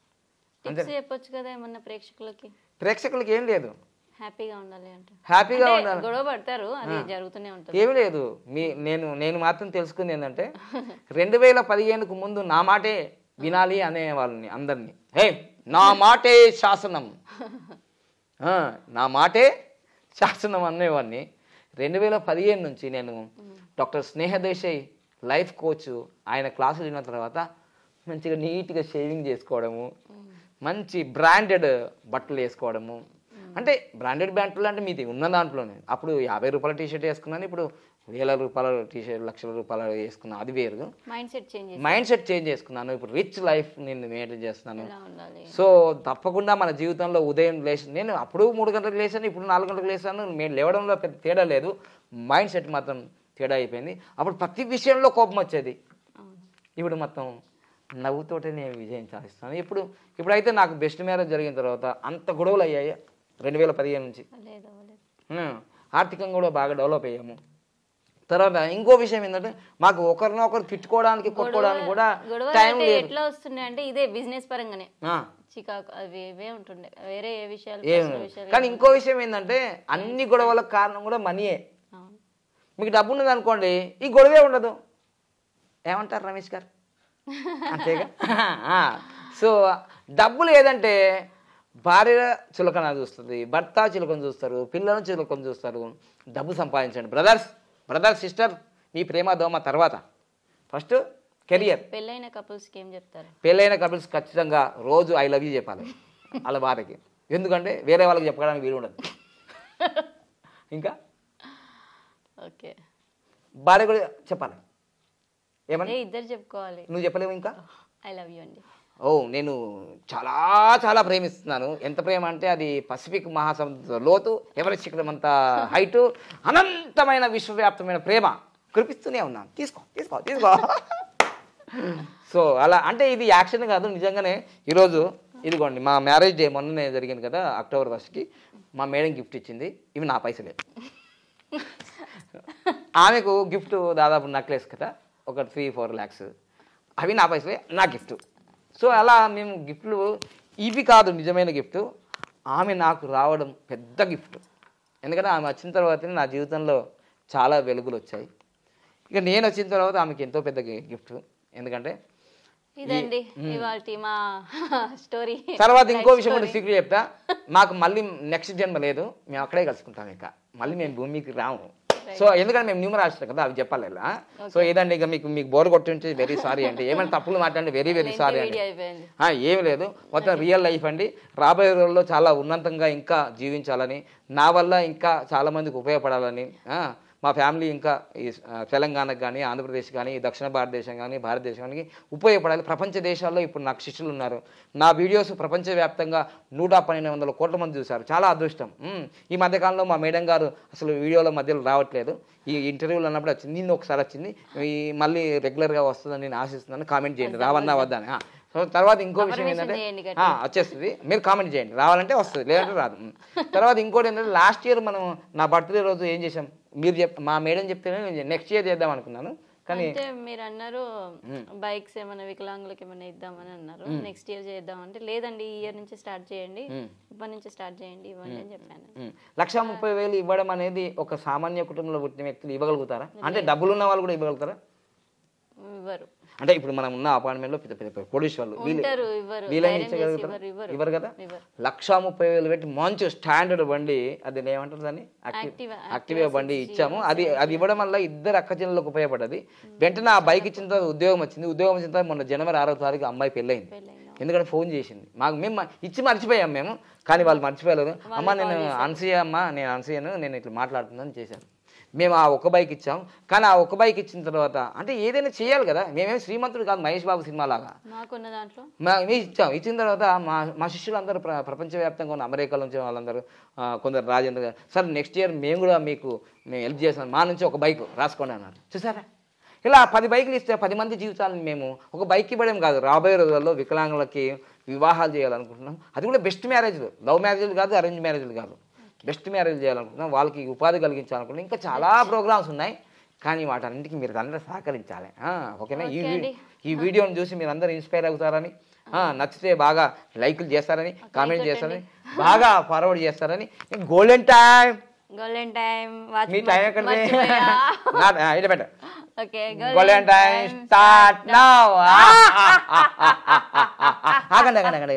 చెప్పొచ్చు కదా ఏమన్నా ప్రేక్షకులకి ప్రేక్షకులకి ఏం లేదు హ్యాపీగా ఉండాలి అంటే హ్యాపీగా గొడవ పడతారు ఏమి లేదు మీ నేను నేను మాత్రం తెలుసుకుంది ఏంటంటే రెండు వేల పదిహేనుకు ముందు నా మాటే వినాలి అనే వాళ్ళని అందరినీ హే నా మాటే శాసనం నా మాటే శాసనం అనేవాడిని రెండు వేల పదిహేను నుంచి నేను doctor Sneha Desai life coach ఆయన క్లాసులు విన్న తర్వాత మంచిగా నీట్గా షేవింగ్ చేసుకోవడము మంచి బ్రాండెడ్ బట్టలు వేసుకోవడము అంటే బ్రాండెడ్ బ్యాంట్లు అంటే మీది ఉన్న దాంట్లోనే అప్పుడు యాభై రూపాయల టీషర్ట్ వేసుకున్నాను ఇప్పుడు వేల రూపాయల టీషర్ట్ లక్షల రూపాయల వేసుకున్నాను అది వేరు mind set change mind set change చేసుకున్నాను ఇప్పుడు రిచ్ లైఫ్ నేను మెయింటైన్ చేస్తున్నాను సో తప్పకుండా మన జీవితంలో ఉదయం లేచి నేను అప్పుడు మూడు గంటలకు లేచాను ఇప్పుడు నాలుగు గంటలకు లేచాను మేము లేవడంలో పెద్ద తేడా లేదు మైండ్ సెట్ మాత్రం తేడా అయిపోయింది అప్పుడు ప్రతి విషయంలో కోపం వచ్చేది ఇప్పుడు మొత్తం నవ్వుతోటే నేను విజయం సాధిస్తాను ఇప్పుడు ఇప్పుడైతే నాకు బెస్ట్ మ్యారేజ్ జరిగిన తర్వాత అంత గొడవలు అయ్యాయి రెండు వేల పదిహేను నుంచి ఆర్థికంగా కూడా బాగా డెవలప్ అయ్యాము తర్వాత ఇంకో విషయం ఏంటంటే మాకు ఒకరినొకరు తిట్టుకోవడానికి కొట్టుకోవడానికి కూడా టైం ఎట్లా వస్తున్నాయి అంటే ఇదే బిజినెస్ పరంగానే చికాకు అవి ఇవే ఉంటుండే వేరే ఏ విషయాలు కానీ ఇంకో విషయం ఏంటంటే అన్ని గొడవలకు కారణం కూడా మనీయే మీకు డబ్బు ఉన్నది అనుకోండి ఈ గొడవే ఉండదు ఏమంటారు రమేష్ గారు అంతేగా సో డబ్బులు ఏదంటే భార్య చులకన చూస్తుంది భర్త చులకన చూస్తారు పిల్లలను చులకన చూస్తారు డబ్బు సంపాదించండి బ్రదర్స్ బ్రదర్ సిస్టర్ మీ ప్రేమ దోమ తర్వాత ఫస్ట్ కెరియర్ పెళ్ళైన కపుల్స్కి ఏం చెప్తారు పెళ్ళైన కపుల్స్ ఖచ్చితంగా రోజు ఐ లవ్ యూ చెప్పాలి వాళ్ళ భార్యకి ఎందుకంటే వేరే వాళ్ళకి చెప్పడానికి వీలు ఉండదు ఇంకా ఓకే భార్య కూడా చెప్పాలి ఇద్దరు చెప్పుకోవాలి నువ్వు చెప్పలేవు ఇంకా ఐ లవ్ యూ అండి ఓ నేను చాలా చాలా ప్రేమిస్తున్నాను ఎంత ప్రేమ అంటే అది పసిఫిక్ మహాసముద్ర లోతు ఎవరి శిఖరం అంత హైటు అనంతమైన విశ్వవ్యాప్తమైన ప్రేమ కురిపిస్తూనే ఉన్నాను తీసుకో తీసుకో తీసుకో సో అలా అంటే ఇది యాక్షన్ కాదు నిజంగానే ఈరోజు ఇదిగోండి మా మ్యారేజ్ డే మొన్ననే జరిగింది కదా అక్టోబర్ ఫస్ట్కి మా మేడం గిఫ్ట్ ఇచ్చింది ఇవి నా పైసలే ఆమెకు గిఫ్ట్ దాదాపు నక్లెస్ కదా ఒక త్రీ ఫోర్ ల్యాక్స్ అవి నా పైసలే నా గిఫ్ట్ సో అలా మేము గిఫ్ట్లు ఇవి కాదు నిజమైన గిఫ్ట్ ఆమె నాకు రావడం పెద్ద గిఫ్ట్ ఎందుకంటే ఆమె వచ్చిన తర్వాతనే నా జీవితంలో చాలా వెలుగులు వచ్చాయి ఇక నేను వచ్చిన తర్వాత ఆమెకి ఎంతో పెద్ద గిఫ్ట్ ఎందుకంటే ఇదండి స్టోరీ తర్వాత ఇంకో విషయం కూడా సీక్రెట్ చెప్తా మాకు మళ్ళీ నెక్స్ట్ జన్మ లేదు మేము అక్కడే కలుసుకుంటాం ఇక మళ్ళీ మేము భూమికి రాము సో ఎందుకంటే మేము న్యూమర్ రాష్ట్రం కదా అవి చెప్పాలి ఇలా సో ఏదండి ఇక మీకు మీకు బోర్ కొట్టింటే వెరీ సారీ అండి ఏమైనా తప్పులు మాట్లాడండి వెరీ వెరీ సారీ అండి ఏమి లేదు మొత్తం రియల్ లైఫ్ అండి రాబోయే రోజుల్లో చాలా ఉన్నతంగా ఇంకా జీవించాలని నా వల్ల ఇంకా చాలామందికి ఉపయోగపడాలని మా ఫ్యామిలీ ఇంకా ఈ తెలంగాణకు కానీ ఆంధ్రప్రదేశ్ కానీ దక్షిణ భారతదేశం కానీ భారతదేశం కానీ ఉపయోగపడాలి ప్రపంచ దేశాల్లో ఇప్పుడు నాకు శిష్యులు ఉన్నారు నా వీడియోస్ ప్రపంచవ్యాప్తంగా నూట పన్నెండు వందల కోట్ల మంది చూశారు చాలా అదృష్టం ఈ మధ్యకాలంలో మా మేడం గారు అసలు వీడియోల మధ్యలో రావట్లేదు ఈ ఇంటర్వ్యూలు అన్నప్పుడు వచ్చింది నిన్న ఒకసారి వచ్చింది మళ్ళీ రెగ్యులర్గా వస్తుందని నేను ఆశిస్తున్నాను కామెంట్ చేయండి రావన్నా వద్దని సో తర్వాత ఇంకో విషయం ఏంటంటే వచ్చేస్తుంది మీరు కామెంట్ చేయండి రావాలంటే వస్తుంది లేదంటే రాదు తర్వాత ఇంకోటి ఏంటంటే లాస్ట్ ఇయర్ మనం నా బర్త్డే రోజు ఏం చేసాం మీరు చెప్ మా మేడం చెప్తే నెక్స్ట్ ఇయర్ చేద్దాం అనుకున్నాను కానీ మీరు అన్నారు బైక్స్ ఏమైనా వికలాంగులకి ఏమైనా ఇద్దామని అన్నారు నెక్స్ట్ ఇయర్ చేద్దాం అంటే లేదండి ఈ ఇయర్ నుంచి స్టార్ట్ చేయండి ఇప్పటి నుంచి స్టార్ట్ చేయండి ఇవ్వండి అని చెప్పాను లక్ష ముప్పై వేలు ఇవ్వడం అనేది ఒక సామాన్య కుటుంబంలో పుట్టిన వ్యక్తులు ఇవ్వగలుగుతారా అంటే డబ్బులు ఉన్న వాళ్ళు కూడా ఇవ్వగలుగుతారా ఇవ్వరు అంటే ఇప్పుడు మనం ఉన్న అపార్ట్మెంట్లో పెద్ద పెద్ద పోలీసు వాళ్ళు వీళ్ళని ఇచ్చగలుగుతారు ఇవ్వరు కదా లక్ష ముప్పై వేలు పెట్టి మంచి స్టాండర్డ్ బండి అది ఏమంటారు దాన్ని యాక్టివా బండి ఇచ్చాము అది అది ఇవ్వడం వల్ల ఇద్దరు అక్క జనులకు ఉపయోగపడ్డది వెంటనే ఆ బైక్ ఇచ్చిన తర్వాత ఉద్యోగం వచ్చింది ఉద్యోగం వచ్చిన తర్వాత మొన్న జనవరి ఆరో తారీఖు అమ్మాయి పెళ్ళైంది ఎందుకంటే ఫోన్ చేసింది మాకు మేము ఇచ్చి మర్చిపోయాం మేము కానీ వాళ్ళు మర్చిపోయలేదు అమ్మ నేను అనసూయ అమ్మ నేను అన్సీయను నేను ఇట్లా మాట్లాడుతున్నాను చేశాను మేము ఆ ఒక్క బైక్ ఇచ్చాం కానీ ఆ ఒక్క బైక్ ఇచ్చిన తర్వాత అంటే ఏదైనా చేయాలి కదా మేమేం శ్రీమంతుడు కాదు మహేష్ బాబు సినిమా లాగా మేము ఇచ్చాం ఇచ్చిన తర్వాత మా మా శిష్యులందరూ ప్రపంచవ్యాప్తంగా ఉన్న అమెరికా నుంచి వాళ్ళందరూ కొందరు రాజేంద్ర గారు సార్ నెక్స్ట్ ఇయర్ మేము కూడా మీకు మేము హెల్ప్ చేస్తాం మా నుంచి ఒక బైక్ రాసుకోండి అన్నారు చూసారా ఇలా పది బైకులు ఇస్తే పది మంది జీవితాలను మేము ఒక బైక్ ఇవ్వడం కాదు రాబోయే రోజుల్లో వికలాంగులకి వివాహాలు చేయాలనుకుంటున్నాం అది కూడా బెస్ట్ మ్యారేజ్లు లవ్ మ్యారేజ్లు కాదు అరేంజ్ మ్యారేజ్లు కాదు బెస్ట్ మ్యారేజ్ చేయాలనుకుంటున్నాం వాళ్ళకి ఉపాధి కలిగించాలనుకుంటున్నాం ఇంకా చాలా ప్రోగ్రామ్స్ ఉన్నాయి కానీ వాటన్నింటికి మీరు అందరూ సహకరించాలి ఓకేనా ఈ ఈ వీడియోని చూసి మీరు అందరూ ఇన్స్పైర్ అవుతారని నచ్చితే బాగా లైకులు చేస్తారని కామెంట్ చేస్తారని బాగా ఫార్వర్డ్ చేస్తారని గోల్డెన్ టైం గోల్డెన్ టైం మీ టైం ఎక్కడ ఇటు పెట్ట గోల్డెన్ టైం స్టార్ట్ నౌ ఆగండి ఆగండి ఆగండి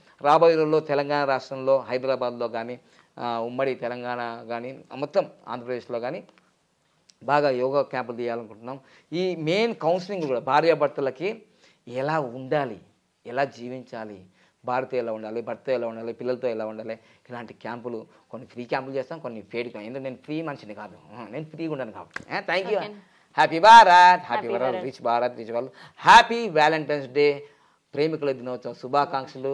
రాబోయే రోజుల్లో తెలంగాణ రాష్ట్రంలో హైదరాబాద్లో కానీ ఉమ్మడి తెలంగాణ కానీ మొత్తం ఆంధ్రప్రదేశ్లో కానీ బాగా యోగా క్యాంపులు తీయాలనుకుంటున్నాం ఈ మెయిన్ కౌన్సిలింగ్ కూడా భార్యాభర్తలకి ఎలా ఉండాలి ఎలా జీవించాలి భారత ఎలా ఉండాలి భర్త ఎలా ఉండాలి పిల్లలతో ఎలా ఉండాలి ఇలాంటి క్యాంపులు కొన్ని ఫ్రీ క్యాంపులు చేస్తాం కొన్ని పెయిడ్ ఎందుకంటే నేను ఫ్రీ మనిషిని కాదు నేను ఫ్రీగా ఉండను కాబట్టి thank you happy Bharat happy Bharat rich Bharat rich వాళ్ళు హ్యాపీ వ్యాలంటైన్స్ డే ప్రేమికుల దినోత్సవం శుభాకాంక్షలు